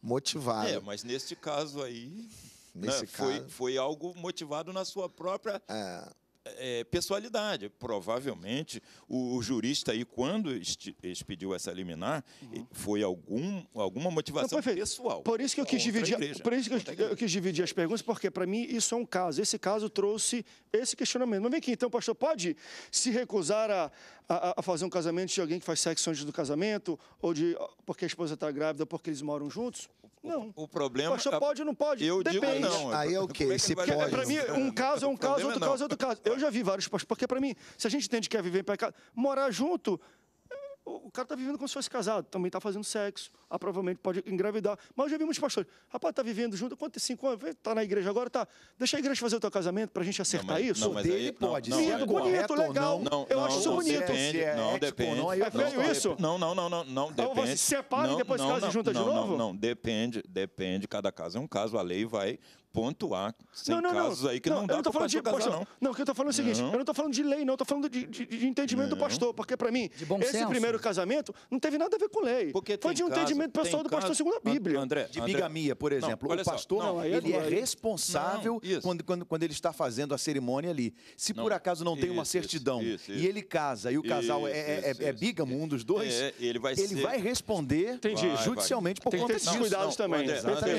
S2: Motivado. É,
S3: mas neste caso aí. Nesse né, caso... Foi, foi algo motivado na sua própria. É é, pessoalidade. Provavelmente o, o, jurista aí, quando expediu essa liminar, uhum. foi algum, alguma motivação Não, pessoal. Por isso que eu quis dividir, igreja, por isso que eu, eu,
S1: quis dividir as perguntas, porque para mim isso é um caso. Esse caso trouxe esse questionamento. Mas vem aqui, então, pastor, pode se recusar a, a, a fazer um casamento de alguém que faz sexo antes do casamento, ou de porque a esposa está grávida, porque eles moram juntos?
S3: Não. O, o problema. Poxa, é pode ou não pode? Eu Depende. digo não. É Aí é o quê? É se pode. É, pra mim, um caso é um caso, outro caso é
S1: outro caso. Eu já vi vários, porque para mim, se a gente entende que é viver em pecado, morar junto o cara está vivendo como se fosse casado, também está fazendo sexo, ah, provavelmente pode engravidar. Mas eu já vi muitos pastores, rapaz, está vivendo junto, quanto cinco anos? Está na igreja agora, tá. Deixa a igreja fazer o teu casamento para a gente acertar
S3: não, mas, isso? Não, mas dele pode. Não, Lindo, é bonito, legal. Não, eu acho isso bonito. Depende, é não, depende. Não, é feio isso? Não, não, não, não, não assim, depende. Então você separa e depois casa e junta de novo? Não, não, depende, depende. Cada caso é um caso, a lei vai ponto a sem não, não, casos não. aí que não, não dá para de casar, não.
S1: Não, o que eu estou falando é o seguinte, eu não estou falando de lei, não, estou falando de, de, de entendimento do pastor, porque para mim, esse senso. primeiro casamento não teve nada a ver com lei. Porque Foi de um caso, entendimento pessoal do caso, pastor segundo a Bíblia. André, de André, bigamia, por exemplo. o pastor, é ele é responsável
S4: quando, quando, quando ele está fazendo a cerimônia ali. Se por acaso não tem uma certidão e ele casa e o casal é, é, é bígamo,
S3: um dos dois, ele vai
S4: responder judicialmente por conta disso. Tem que cuidados também.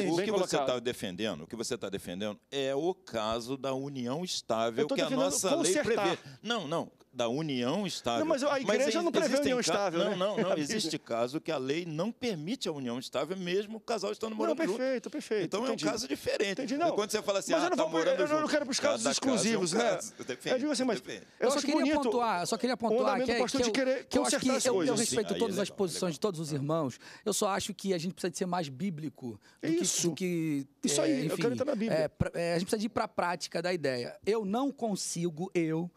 S3: O que você está defendendo, o que você tá está defendendo é o caso da união estável que a nossa consertar. lei prevê. Não, não da união estável. Não, mas a igreja mas, não prevê união ca... estável. Não, né? não, não. existe caso que a lei não permite a união estável, mesmo o casal estando morando junto. Perfeito, perfeito. Então entendi. é um caso diferente. Entendi, não. É quando você fala assim, mas ah, eu não, tá vou, morando eu junto. não quero para os casos é exclusivos, né? Caso, eu digo assim, mas eu, só queria
S5: pontuar, só queria pontuar que, é que, eu, querer que eu acho que eu, eu respeito Sim, todas as posições de todos os irmãos. Eu só acho que a gente precisa de ser mais bíblico do Isso. que isso aí, eu quero entrar na Bíblia. a gente precisa ir para a prática da ideia. Eu não consigo, eu,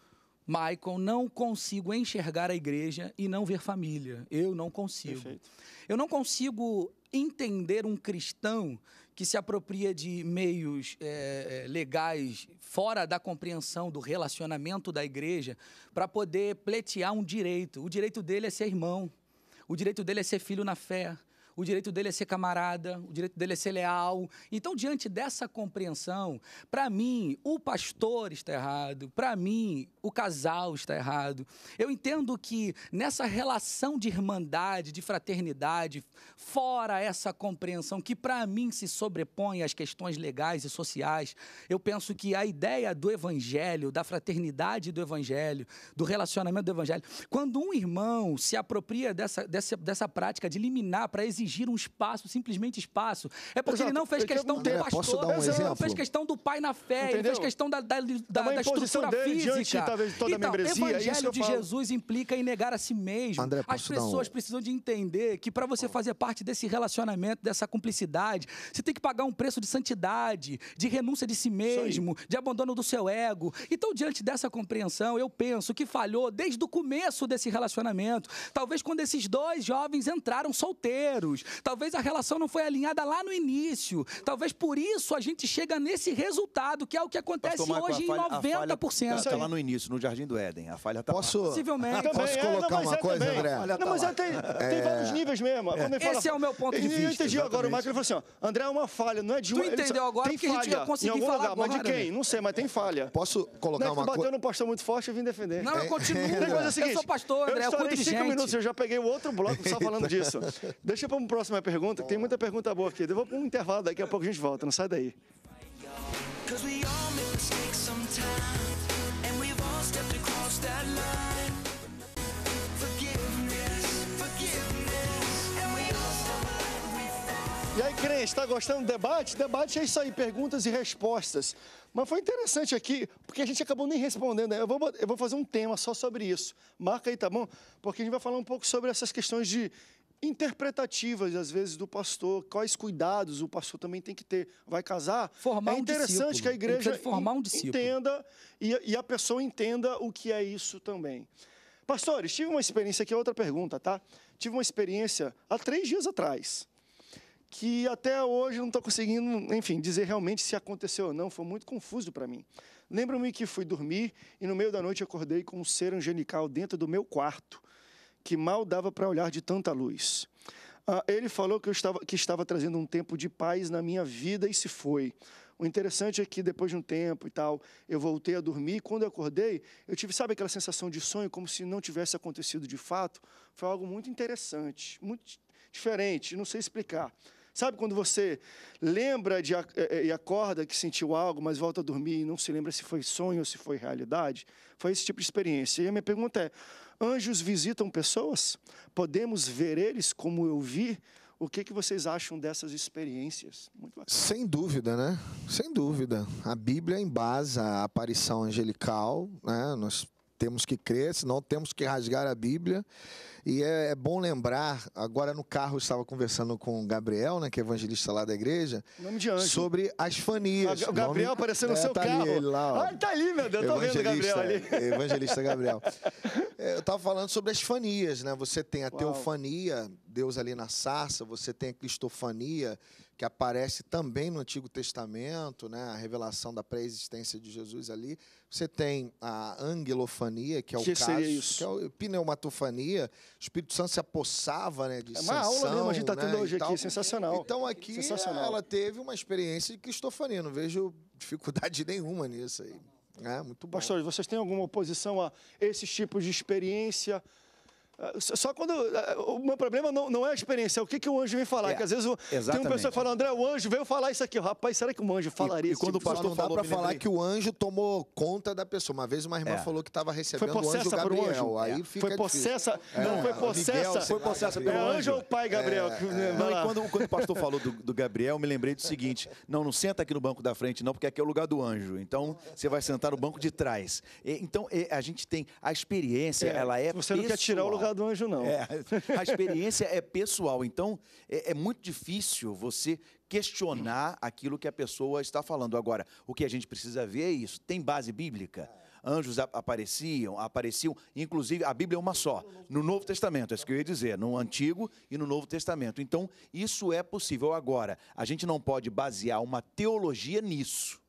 S5: Michael, não consigo enxergar a igreja e não ver família. Eu não consigo. Perfeito. Eu não consigo entender um cristão que se apropria de meios é, legais fora da compreensão do relacionamento da igreja para poder pleitear um direito. O direito dele é ser irmão. O direito dele é ser filho na fé o direito dele é ser camarada, o direito dele é ser leal. Então, diante dessa compreensão, para mim, o pastor está errado, para mim, o casal está errado. Eu entendo que nessa relação de irmandade, de fraternidade, fora essa compreensão que para mim se sobrepõe às questões legais e sociais, eu penso que a ideia do evangelho, da fraternidade do evangelho, do relacionamento do evangelho, quando um irmão se apropria dessa, dessa, dessa prática de liminar para exigir exigir um espaço, simplesmente espaço. É porque Exato. ele não fez eu questão do é, pastor, posso dar um ele exemplo? não fez questão do pai na fé, Entendeu? ele fez questão da, da, da, da estrutura dele, física. Diante, talvez, toda então, o evangelho é de Jesus implica em negar a si mesmo. André, As pessoas um... precisam de entender que para você fazer parte desse relacionamento, dessa cumplicidade, você tem que pagar um preço de santidade, de renúncia de si mesmo, de abandono do seu ego. Então, diante dessa compreensão, eu penso que falhou desde o começo desse relacionamento. Talvez quando esses dois jovens entraram solteiros. Talvez a relação não foi alinhada lá no início. Talvez por isso a gente chega nesse resultado, que é o que acontece Marco, hoje falha, em
S4: 90%. Está lá no início, no Jardim do Éden. A falha está Posso, Possivelmente. Também, Posso é, colocar é, não, uma é coisa, também. André? Não, tá mas é, tem, tem é. vários níveis mesmo. É. Fala, Esse é o meu ponto de vista. Eu entendi agora, o Marco falou assim,
S1: ó, André é uma falha, não é de um... Tu entendeu agora tem que falha, a gente ia conseguir falar lugar, agora. Mas de quem? Não sei, mas tem falha. Posso colocar não, uma coisa... bateu no pastor muito forte, eu vim defender. Não, eu continuo. É, eu sou pastor, André, eu, eu cinco minutos, eu já peguei o outro bloco só falando disso. Deixa pra para a próxima pergunta, que tem muita pergunta boa aqui. Eu vou para um intervalo, daqui a pouco a gente volta, não sai daí. E aí, crente, está gostando do debate? Debate é isso aí, perguntas e respostas. Mas foi interessante aqui, porque a gente acabou nem respondendo. Né? Eu vou, eu vou fazer um tema só sobre isso. Marca aí, tá bom? Porque a gente vai falar um pouco sobre essas questões de, interpretativas, às vezes, do pastor, quais cuidados o pastor também tem que ter. Vai casar? Formar é interessante um que a igreja formar um discípulo. entenda e, e, a pessoa entenda o que é isso também. Pastores, tive uma experiência, aqui é outra pergunta, tá? Tive uma experiência há três dias atrás, que até hoje não estou conseguindo, enfim, dizer realmente se aconteceu ou não, foi muito confuso para mim. Lembro-me que fui dormir e no meio da noite acordei com um ser angelical dentro do meu quarto que mal dava para olhar de tanta luz. Ah, ele falou que, eu estava, que estava trazendo um tempo de paz na minha vida e se foi. O interessante é que depois de um tempo e tal, eu voltei a dormir. E quando eu acordei, eu tive, sabe, aquela sensação de sonho, como se não tivesse acontecido de fato. Foi algo muito interessante, muito diferente, não sei explicar. Sabe quando você lembra de, eh, eh, e acorda que sentiu algo, mas volta a dormir e não se lembra se foi sonho ou se foi realidade? Foi esse tipo de experiência. E a minha pergunta é: anjos visitam pessoas? Podemos ver eles como eu vi? O que, que vocês acham dessas experiências?
S2: Sem dúvida, né? Sem dúvida. A Bíblia embasa a aparição angelical, né? Nós temos que crer, senão temos que rasgar a Bíblia. E é, é, bom lembrar, agora no carro eu estava conversando com o Gabriel, né, que é evangelista lá da igreja, sobre as fanias. O Gabriel nome... apareceu no é, seu tá carro. Ali, ele lá, Ah, ele tá ali, meu Deus, eu tô vendo o Gabriel ali. É, evangelista Gabriel. É, eu estava falando sobre as fanias, né? Você tem a Uau. teofania Deus ali na sarça, você tem a cristofania, que aparece também no Antigo Testamento, né, a revelação da pré-existência de Jesus ali. Você tem a angelofania, que é o que caso, que é a pneumatofania, o Espírito Santo se apossava, né, de É uma sanção, aula mesmo, a gente está né, tendo né, hoje aqui, sensacional. Então aqui sensacional. ela
S1: teve uma experiência de cristofania, não vejo dificuldade nenhuma nisso aí. É, muito bom. vocês têm alguma oposição a esses tipos de experiência ah, só quando. Ah, o meu problema não, não é a experiência, é o que, que o anjo vem falar. É, que às vezes exatamente. tem uma pessoa que fala, André, o anjo veio falar isso aqui. Rapaz, será que um anjo falaria isso? E, e quando tipo o pastor falou. Não dá pra falar que
S2: o anjo tomou conta da pessoa. Uma vez uma irmã é. falou que estava recebendo foi o anjo Gabriel. Anjo. Aí é. fica foi possessa. É. Não, foi possessa. Miguel, foi possessa pelo é anjo. anjo ou pai, Gabriel? É, não, e quando, quando o pastor falou
S4: do, do Gabriel, me lembrei do seguinte: não, não senta aqui no banco da frente, não, porque aqui é o lugar do anjo. Então, você vai sentar no banco de trás. Então, a gente tem. A experiência, ela é. Você não quer tirar o lugar Terra do Anjo, não. É, a experiência é pessoal, então é, é muito difícil você questionar aquilo que a pessoa está falando. Agora, o que a gente precisa ver é isso. Tem base bíblica? Anjos apareciam, apareciam, inclusive a Bíblia é uma só, no Novo Testamento, é isso que eu ia dizer, no Antigo e no Novo Testamento. Então, isso é possível. Agora, a gente não pode basear uma teologia nisso.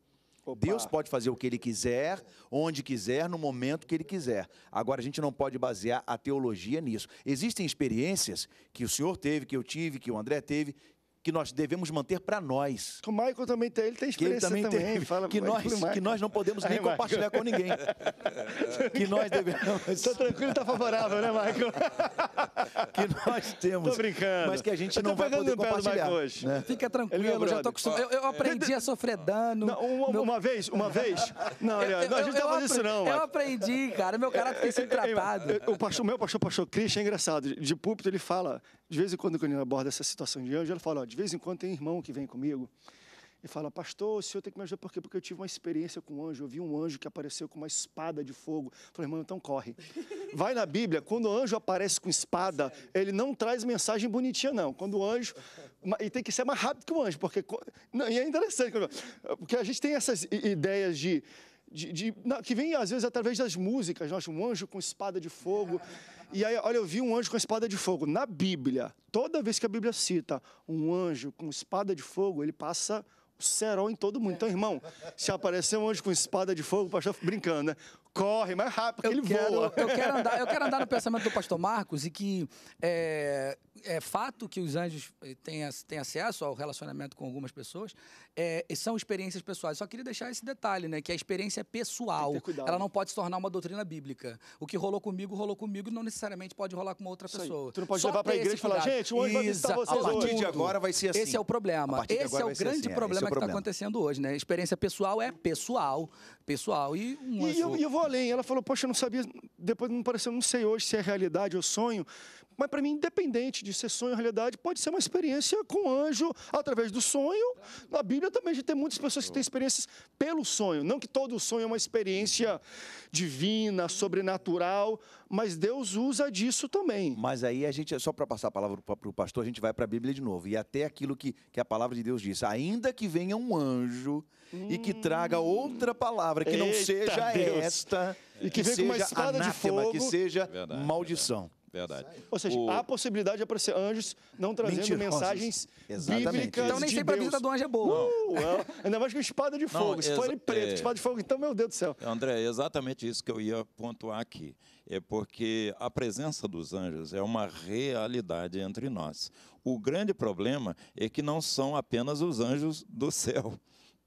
S4: Opa. Deus pode fazer o que ele quiser, onde quiser, no momento que ele quiser. Agora, a gente não pode basear a teologia nisso. Existem experiências que o senhor teve, que eu tive, que o André teve, que nós devemos manter para
S1: nós. O Michael também tem, ele tem experiência que ele também, também tem, fala, que nós que nós não podemos nem Aí, compartilhar Michael. com ninguém. que nós devemos. Estou tranquilo, está favorável, né, Michael?
S3: que nós temos. Tô brincando. Mas que a gente não vai poder compartilhar. Hoje. Né? Fica é tranquilo, eu já tô acostumado. Eu, eu aprendi a
S1: sofrer dano. Não, uma, meu... uma, vez,
S3: uma vez. Não, eu, eu, não a gente não faz
S5: isso não. Eu
S1: aprendi, cara. Meu caráter tem sido tratado. O, meu pastor, pastor Christian é engraçado. De púlpito ele fala, de vez em quando, quando eu abordo essa situação de anjo, ela fala, ó, de vez em quando tem irmão que vem comigo e fala, pastor, o senhor tem que me ajudar, por quê? Porque eu tive uma experiência com um anjo, eu vi um anjo que apareceu com uma espada de fogo. Eu falei, irmão, então corre. Vai na Bíblia, quando o anjo aparece com espada, ele não traz mensagem bonitinha, não. Quando o anjo... E tem que ser mais rápido que o anjo, porque... Não, e é interessante, porque a gente tem essas ideias de... de, de que vem, às vezes, através das músicas, nós, um anjo com espada de fogo... E aí, olha, eu vi um anjo com espada de fogo. Na Bíblia, toda vez que a Bíblia cita um anjo com espada de fogo, ele passa o cerol em todo mundo. Então, irmão, se aparecer um anjo com espada de fogo, o pastor brincando, né? Corre mais rápido, porque eu ele quero, voa. Eu quero, andar, eu quero andar no pensamento
S5: do pastor Marcos e que é, é fato que os anjos eh, têm, têm acesso ao relacionamento com algumas pessoas, é, são experiências pessoais. Só queria deixar esse detalhe, né? Que a experiência é pessoal. Ela não pode se tornar uma doutrina bíblica. O que rolou comigo, rolou comigo, não necessariamente pode rolar com outra Isso pessoa. Aí. Tu não pode Só levar para a igreja e falar, gente, o anjo vai visitar vocês A partir hoje. de agora vai ser assim. É é assim é, esse é o problema. Esse é o grande assim, problema é, o que está acontecendo hoje, né? Experiência pessoal é pessoal. Pessoal. E, um e eu, eu
S1: vou além. Ela falou, poxa, eu não sabia, depois não pareceu, não sei hoje se é realidade ou sonho, mas para mim, independente de ser sonho ou realidade, pode ser uma experiência com o anjo através do sonho. Na Bíblia também a gente tem muitas pessoas que têm experiências pelo sonho. Não que todo sonho é uma experiência divina, sobrenatural, mas Deus usa disso também. Mas aí
S4: a gente, só para passar a palavra para o pastor, a gente vai para a Bíblia de novo. E até aquilo que, que a palavra de Deus diz: ainda que venha um anjo hum. e que hum. traga outra palavra que Eita não seja Deus. esta. E que, que venha com uma espada anátema, de fogo. Que seja verdade, maldição. Verdade. Verdade.
S1: Ou seja, o... há possibilidade de aparecer anjos não trazendo mensagens mensagens Exatamente. bíblicas. Então nem de sempre a visita do anjo é boa. Não. Não, ainda mais uma espada de fogo. Não, espada preta, é... espada de fogo. Então, meu Deus do céu.
S3: André, é exatamente isso que eu ia pontuar aqui. É porque a presença dos anjos é uma realidade entre nós. O grande problema é que não são apenas os anjos do céu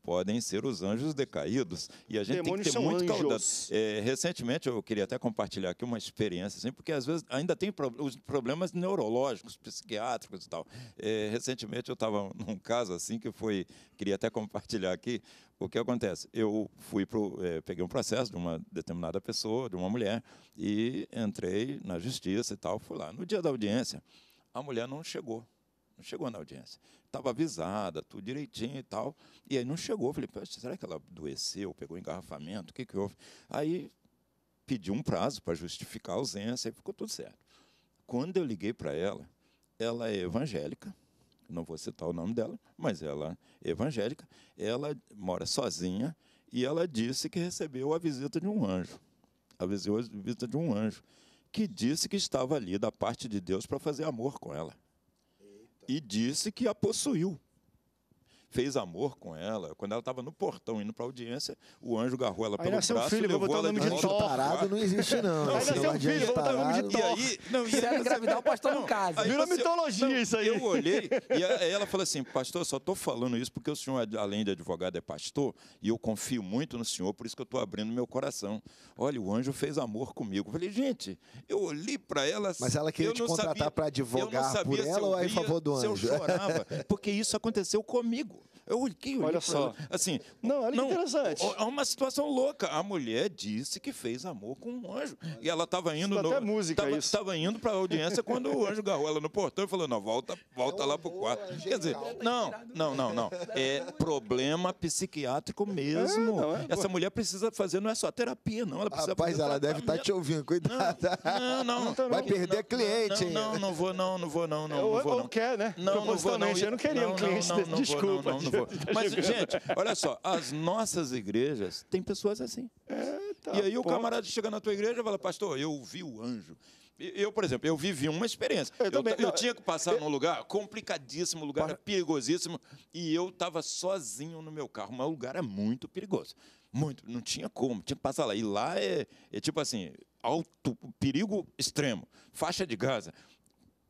S3: podem ser os anjos decaídos. E a gente Demônios tem que ter muito cuidado. É, recentemente, eu queria até compartilhar aqui uma experiência, assim, porque às vezes ainda tem pro, os problemas neurológicos, psiquiátricos e tal. É, recentemente, eu estava num caso assim que foi. Queria até compartilhar aqui. O que acontece? Eu fui pro, é, peguei um processo de uma determinada pessoa, de uma mulher, e entrei na justiça e tal. Fui lá. No dia da audiência, a mulher não chegou. Não chegou na audiência estava avisada, tudo direitinho e tal. E aí não chegou. Falei, será que ela adoeceu, pegou engarrafamento? O que, que houve? Aí pedi um prazo para justificar a ausência e ficou tudo certo. Quando eu liguei para ela, ela é evangélica, não vou citar o nome dela, mas ela é evangélica, ela mora sozinha e ela disse que recebeu a visita de um anjo. A visita de um anjo que disse que estava ali da parte de Deus para fazer amor com ela e disse que a possuiu fez amor com ela. Quando ela estava no portão indo para audiência, o anjo agarrou ela aí pelo braço, filho, levou ela de volta de Thor. não existe, não. não aí assim, nasceu um filho, vou botar o nome de Thor. E aí,
S5: não, e Se ela é engravidar, o pastor não casa. Virou mitologia não, isso aí. Eu olhei e
S3: ela falou assim, pastor, eu só estou falando isso porque o senhor, além de advogado, é pastor e eu confio muito no senhor, por isso que eu estou abrindo meu coração. Olha, o anjo fez amor comigo. Eu falei, gente, eu olhei para ela... Assim, Mas ela queria te contratar para advogar por ela ou é em favor do anjo? eu chorava, porque isso aconteceu comigo. Eu olhei, olha só. Ela. Assim, não, olha não, que interessante. É uma situação louca. A mulher disse que fez amor com um anjo. E ela estava indo. Isso no, até música, tava, isso. Tava indo para a audiência quando o anjo garrou ela no portão e falou: não, volta, volta eu é lá pro quarto. É quer dizer, não, não, não, não. É problema psiquiátrico mesmo. É, é, Essa mulher precisa fazer, não é só terapia, não. Ela precisa Rapaz, ela deve
S2: estar tá te ouvindo, cuidado. Não, não. não. Então Vai perder não, cliente. Não, não, não
S3: vou, não, não vou, não, não. Eu, vou, não. quer, né? Não, não vou, não. Eu não queria um cliente. Desculpa não, não vou. Tá Mas, gente, olha só, as nossas igrejas têm pessoas assim. É, tá, e aí o camarada chega na tua igreja e fala, pastor, eu vi o anjo. Eu, por exemplo, eu vivi uma experiência. Eu, eu, eu tinha que passar eu... num lugar complicadíssimo, lugar Para... perigosíssimo, e eu estava sozinho no meu carro. Mas o lugar é muito perigoso. Muito. Não tinha como, tinha que passar lá. E lá é, é tipo assim, alto, perigo extremo. Faixa de Gaza.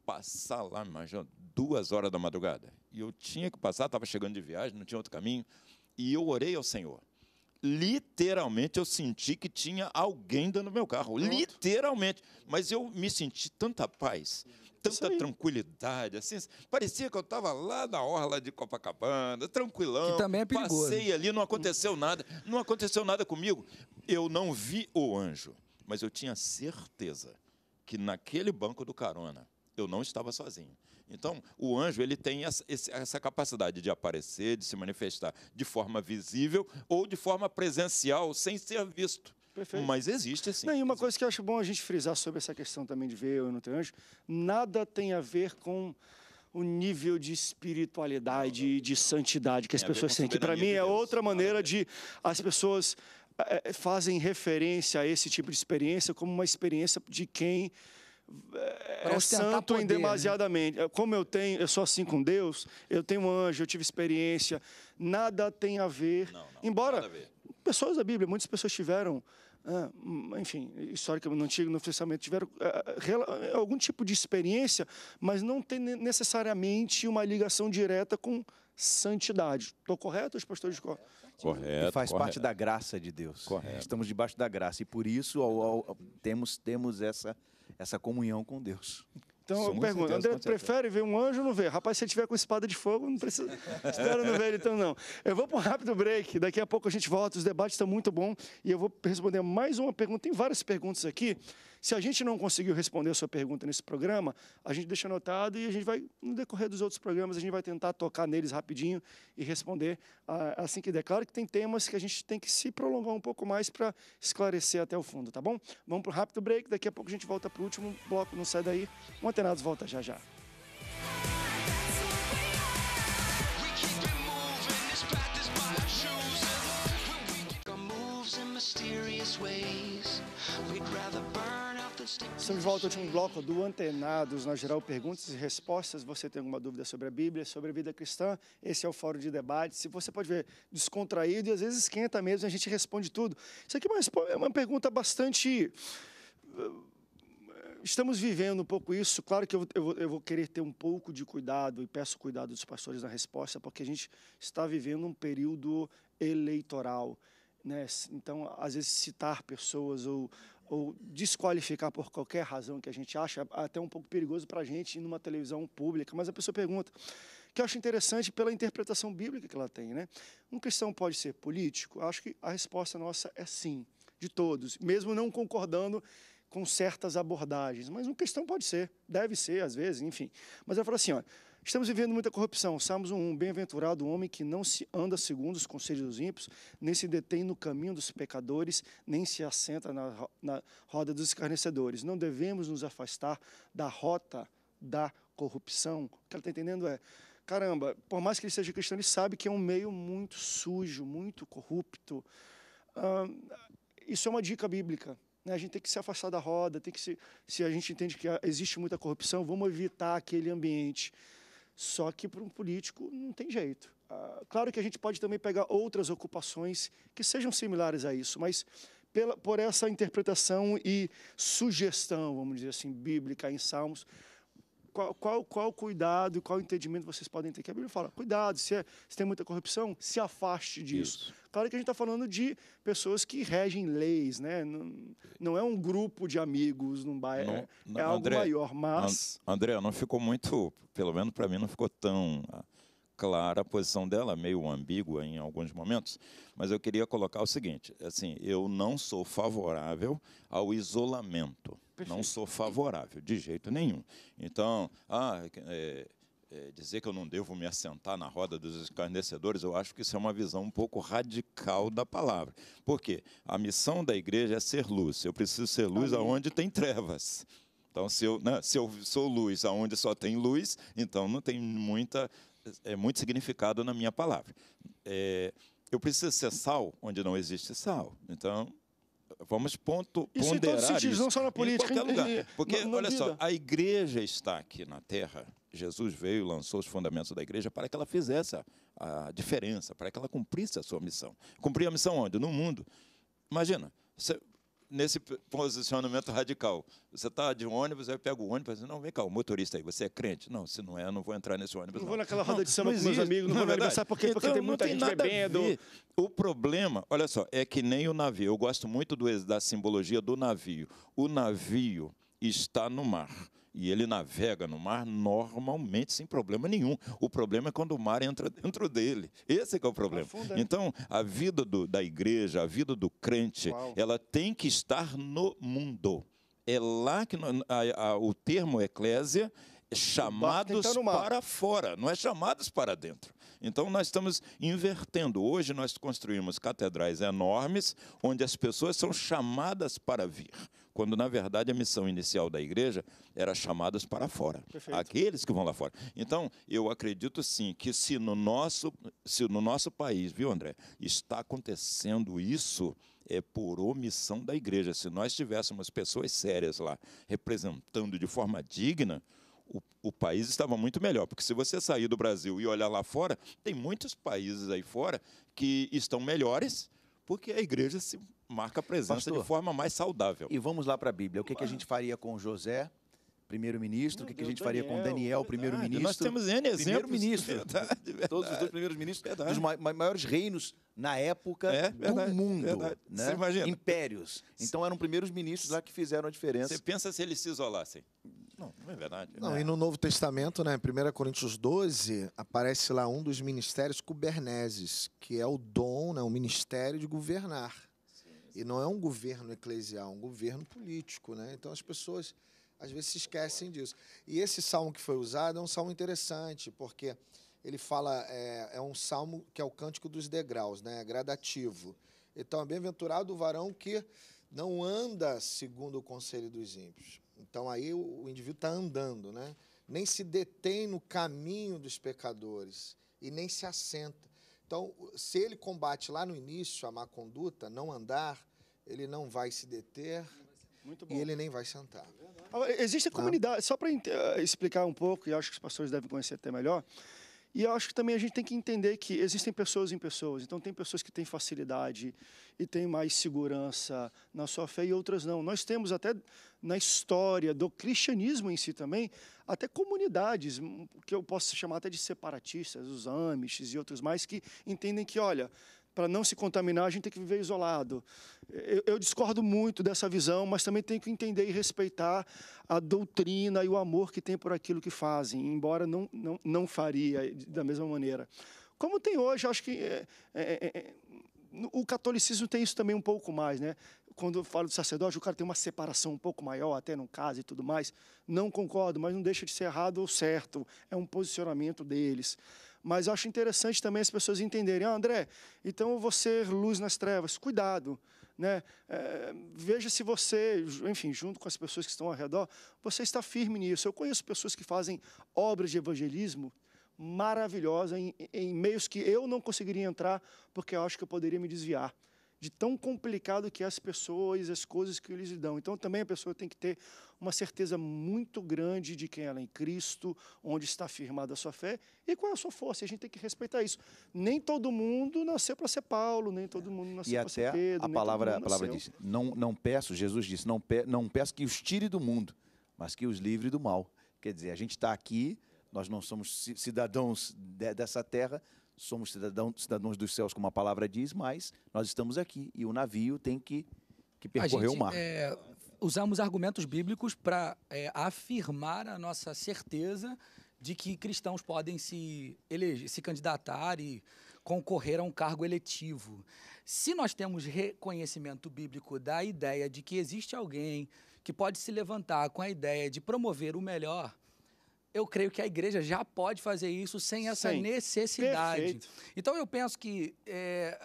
S3: Passar lá, imagina, duas horas da madrugada e eu tinha que passar, estava chegando de viagem, não tinha outro caminho, e eu orei ao Senhor. Literalmente eu senti que tinha alguém dando meu carro, Pronto. literalmente. Mas eu me senti tanta paz, tanta tranquilidade, assim, parecia que eu estava lá na orla de Copacabana, tranquilão. Que também é perigoso. Passei ali, não aconteceu nada, não aconteceu nada comigo. Eu não vi o anjo, mas eu tinha certeza que naquele banco do carona eu não estava sozinho. Então, o anjo ele tem essa, capacidade de aparecer, de se manifestar de forma visível ou de forma presencial, sem ser visto. Perfeito. Mas existe, sim. Não,
S1: e uma existe. coisa que eu acho bom a gente frisar sobre essa questão também de ver ou não ter anjo, nada tem a ver com o nível de espiritualidade e de santidade que as pessoas têm. Que para mim é outra maneira de as pessoas eh, eh, fazem referência a esse tipo de experiência como uma experiência de quem é, é santo poder, demasiadamente. Né? É, como eu tenho, eu sou assim com Deus, eu tenho um anjo, eu tive experiência, nada tem a ver. Não, não, embora a ver. pessoas da Bíblia, muitas pessoas tiveram, ah, hum, enfim, histórica no antigo, no testamento tiveram ah, ah, algum tipo de experiência, mas não tem necessariamente uma ligação direta com santidade. Estou correto, os pastores de Correto.
S4: E faz correto. parte da graça de Deus. Correto. Estamos debaixo da graça e por isso ao, ao, temos temos essa essa comunhão com Deus.
S1: Então eu pergunto, André, prefere ver um anjo ou não ver? Rapaz, se ele tiver com espada de fogo, não precisa. Espero não ver ele então, não. Eu vou para um rápido break, daqui a pouco a gente volta, os debates estão muito bons e eu vou responder mais uma pergunta. Tem várias perguntas aqui. Se a gente não conseguiu responder a sua pergunta nesse programa, a gente deixa anotado e a gente vai, no decorrer dos outros programas, a gente vai tentar tocar neles rapidinho e responder ah, assim que der. Claro que tem temas que a gente tem que se prolongar um pouco mais para esclarecer até o fundo, tá bom? Vamos para o rápido break, daqui a pouco a gente volta para o último bloco, não sai daí. O Antenados volta já já.
S4: mysterious ways. We'd rather burn.
S1: Estamos de volta ao último bloco do Antenados na Geral Perguntas e Respostas. Você tem alguma dúvida sobre a Bíblia, sobre a vida cristã? Esse é o fórum de debate. Se você pode ver descontraído e às vezes esquenta mesmo, a gente responde tudo. Isso aqui é uma é pergunta bastante eh, estamos vivendo um pouco isso. Claro que eu, eu, eu, vou querer ter um pouco de cuidado e peço cuidado dos pastores na resposta, porque a gente está vivendo um período eleitoral. Né? Então, às vezes, citar pessoas ou ou desqualificar por qualquer razão que a gente acha, até um pouco perigoso para a gente numa televisão pública. Mas a pessoa pergunta, que eu acho interessante pela interpretação bíblica que ela tem. Né? Um cristão pode ser político? Acho que a resposta nossa é sim, de todos, mesmo não concordando com certas abordagens. Mas um cristão pode ser, deve ser, às vezes, enfim. Mas ela fala assim, olha, Estamos vivendo muita corrupção. Salmos 1, bem-aventurado o homem que não se anda segundo os conselhos dos ímpios, nem se detém no caminho dos pecadores, nem se assenta na, na roda dos escarnecedores. Não devemos nos afastar da rota da corrupção. O que ela está entendendo é, caramba, por mais que ele seja cristão, ele sabe que é um meio muito sujo, muito corrupto. isso é uma dica bíblica. Né? A gente tem que se afastar da roda, tem que se, se a gente entende que ah, existe muita corrupção, vamos evitar aquele ambiente. Só que para um político não tem jeito. Ah, claro que a gente pode também pegar outras ocupações que sejam similares a isso, mas pela, por essa interpretação e sugestão, vamos dizer assim, bíblica em Salmos, qual, qual, qual cuidado, qual entendimento vocês podem ter? Que a Bíblia fala, cuidado, se, é, se tem muita corrupção, se afaste disso. Isso. Claro que a gente está falando de pessoas que regem leis, né? Não, não é um grupo de amigos num bairro, é, é André, algo maior, mas...
S3: And, André, não ficou muito, pelo menos para mim, não ficou tão clara a posição dela, meio ambígua em alguns momentos, mas eu queria colocar o seguinte: assim, eu não sou favorável ao isolamento. Perfeito. Não sou favorável, de jeito nenhum. Então, ah, é, é, dizer que eu não devo me assentar na roda dos escarnecedores, eu acho que isso é uma visão um pouco radical da palavra. Por quê? A missão da igreja é ser luz. Eu preciso ser luz Amém. aonde tem trevas. Então, se eu, né, se eu sou luz aonde só tem luz, então não tem muita é muito significado na minha palavra. É, eu preciso ser sal onde não existe sal. Então, vamos ponto, isso ponderar em todos isso. não só na política. Em lugar. Porque, na, na olha vida. só, a igreja está aqui na terra. Jesus veio, lançou os fundamentos da igreja para que ela fizesse a, diferença, para que ela cumprisse a sua missão. Cumprir a missão onde? No mundo. Imagina, nesse posicionamento radical. Você está de ônibus, aí pega o ônibus e diz, assim, não, vem cá, o motorista aí, você é crente? Não, se não é, eu não vou entrar nesse ônibus. Não, não. vou naquela roda de samba não, com meus amigos, não, não é vou é por quê? Então, Porque tem muita tem gente bebendo. O problema, olha só, é que nem o navio. Eu gosto muito do, da simbologia do navio. O navio está no mar e ele navega no mar normalmente sem problema nenhum. O problema é quando o mar entra dentro dele. Esse é, é o problema. então, a vida do, da igreja, a vida do crente, Uau. ela tem que estar no mundo. É lá que a, a, o termo eclésia é chamados para fora, não é chamados para dentro. Então nós estamos invertendo. Hoje nós construímos catedrais enormes onde as pessoas são chamadas para vir quando na verdade a missão inicial da igreja era chamadas para fora, Perfeito. aqueles que vão lá fora. Então, eu acredito sim que se no nosso, se no nosso país, viu, André, está acontecendo isso, é por omissão da igreja. Se nós tivéssemos pessoas sérias lá representando de forma digna, o, o, país estava muito melhor. Porque se você sair do Brasil e olhar lá fora, tem muitos países aí fora que estão melhores porque a igreja se marca a presença Pastor, de forma mais saudável. E vamos lá para a Bíblia. O que, que a gente faria com José? primeiro-ministro, o que, que, a gente Daniel, faria com Daniel, primeiro-ministro. Nós temos N exemplos. Primeiro-ministro. verdade. Todos os dois
S4: primeiros ministros. Verdade. Dos maiores reinos na época é, verdade, do mundo. Né? Você imagina. Impérios.
S3: Então eram primeiros ministros lá que fizeram a diferença. Você pensa se eles se isolassem. Não, não é verdade. Não, né? e
S2: no Novo Testamento, né, 1 Coríntios 12, aparece lá um dos ministérios, Cuberneses, que é o dom, né, o ministério de governar. E não é um governo eclesial, é um governo político. Né? Então as pessoas às vezes se esquecem disso. E esse salmo que foi usado é um salmo interessante, porque ele fala, é, é um salmo que é o cântico dos degraus, né? É gradativo. Então é bem-aventurado o varão que não anda segundo o conselho dos ímpios. Então aí o, o indivíduo está andando, né? nem se detém no caminho dos pecadores e nem se assenta. Então, se ele combate lá no início a má conduta, não andar, ele não vai se deter e ele nem vai sentar.
S1: Ah, existe a tá? comunidade, só para explicar um pouco, e acho que os pastores devem conhecer até melhor, e eu acho que também a gente tem que entender que existem pessoas em pessoas. Então, tem pessoas que têm facilidade e têm mais segurança na sua fé e outras não. Nós temos até na história do cristianismo em si também, até comunidades, que eu posso chamar até de separatistas, os amish e outros mais, que entendem que, olha, para não se contaminar, a gente tem que viver isolado. Eu, eu, discordo muito dessa visão, mas também tenho que entender e respeitar a doutrina e o amor que tem por aquilo que fazem, embora não, não, não faria da mesma maneira. Como tem hoje, acho que é, é, é, é, o catolicismo tem isso também um pouco mais, né? Quando eu falo de sacerdote, o cara tem uma separação um pouco maior, até no caso e tudo mais. Não concordo, mas não deixa de ser errado ou certo. É um posicionamento deles. Mas eu acho interessante também as pessoas entenderem, ah, André, então eu vou ser luz nas trevas. Cuidado, né? É, veja se você, enfim, junto com as pessoas que estão ao redor, você está firme nisso. Eu conheço pessoas que fazem obras de evangelismo maravilhosas em, em meios que eu não conseguiria entrar porque eu acho que eu poderia me desviar de tão complicado que é as pessoas, as coisas que eles lhe dão. Então também a pessoa tem que ter uma certeza muito grande de quem ela é em Cristo, onde está firmada a sua fé e qual é a sua força. E a gente tem que respeitar isso. Nem todo mundo nasceu para ser Paulo, nem todo é. mundo nasceu para ser Pedro. A palavra, a palavra diz:
S4: não, não peço, Jesus disse, não, pe, não peço que os tire do mundo, mas que os livre do mal. Quer dizer, a gente está aqui, nós não somos cidadãos de, dessa terra, somos cidadão, cidadãos dos céus, como a palavra diz, mas nós estamos aqui e o navio tem que, que percorrer gente, o mar.
S5: É, usamos argumentos bíblicos para é, afirmar a nossa certeza de que cristãos podem se eleger, se candidatar e concorrer a um cargo eletivo. Se nós temos reconhecimento bíblico da ideia de que existe alguém que pode se levantar com a ideia de promover o melhor eu creio que a igreja já pode fazer isso sem essa Sim. necessidade. Perfeito. Então eu penso que é,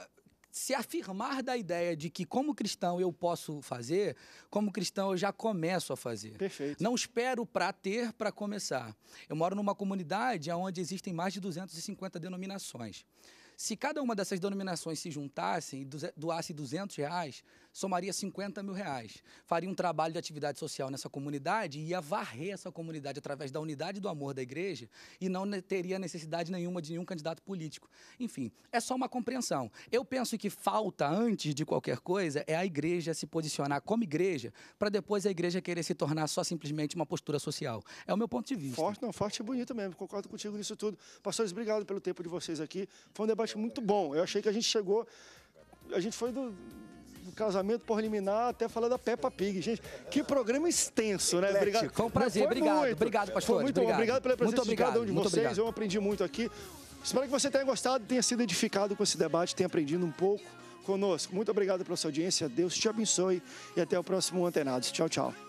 S5: se afirmar da ideia de que como cristão eu posso fazer, como cristão eu já começo a fazer. Perfeito. Não espero para ter para começar. Eu moro numa comunidade onde existem mais de 250 denominações. Se cada uma dessas denominações se juntassem e doasse 200 reais, somaria 50 mil reais. Faria um trabalho de atividade social nessa comunidade e ia varrer essa comunidade através da unidade do amor da igreja e não teria necessidade nenhuma de nenhum candidato político. Enfim, é só uma compreensão. Eu penso que falta, antes de qualquer coisa, é a igreja se posicionar
S1: como igreja para depois a igreja querer se tornar só simplesmente uma postura social. É o meu ponto de vista. Forte, não, forte e bonito mesmo. Concordo contigo nisso tudo. Pastores, obrigado pelo tempo de vocês aqui. Foi um debate muito bom. Eu achei que a gente chegou. A gente foi do, casamento por eliminar até falar da Peppa Pig. Gente, que programa extenso, né? Obrigado. Foi um prazer, foi obrigado. Muito. Obrigado, pastor. Muito obrigado. obrigado pela presença muito obrigado, de cada um de vocês. Obrigado. Eu aprendi muito aqui. Espero que você tenha gostado, tenha sido edificado com esse debate, tenha aprendido um pouco conosco. Muito obrigado pela sua audiência. Deus te abençoe e até o próximo Antenados. Tchau, tchau.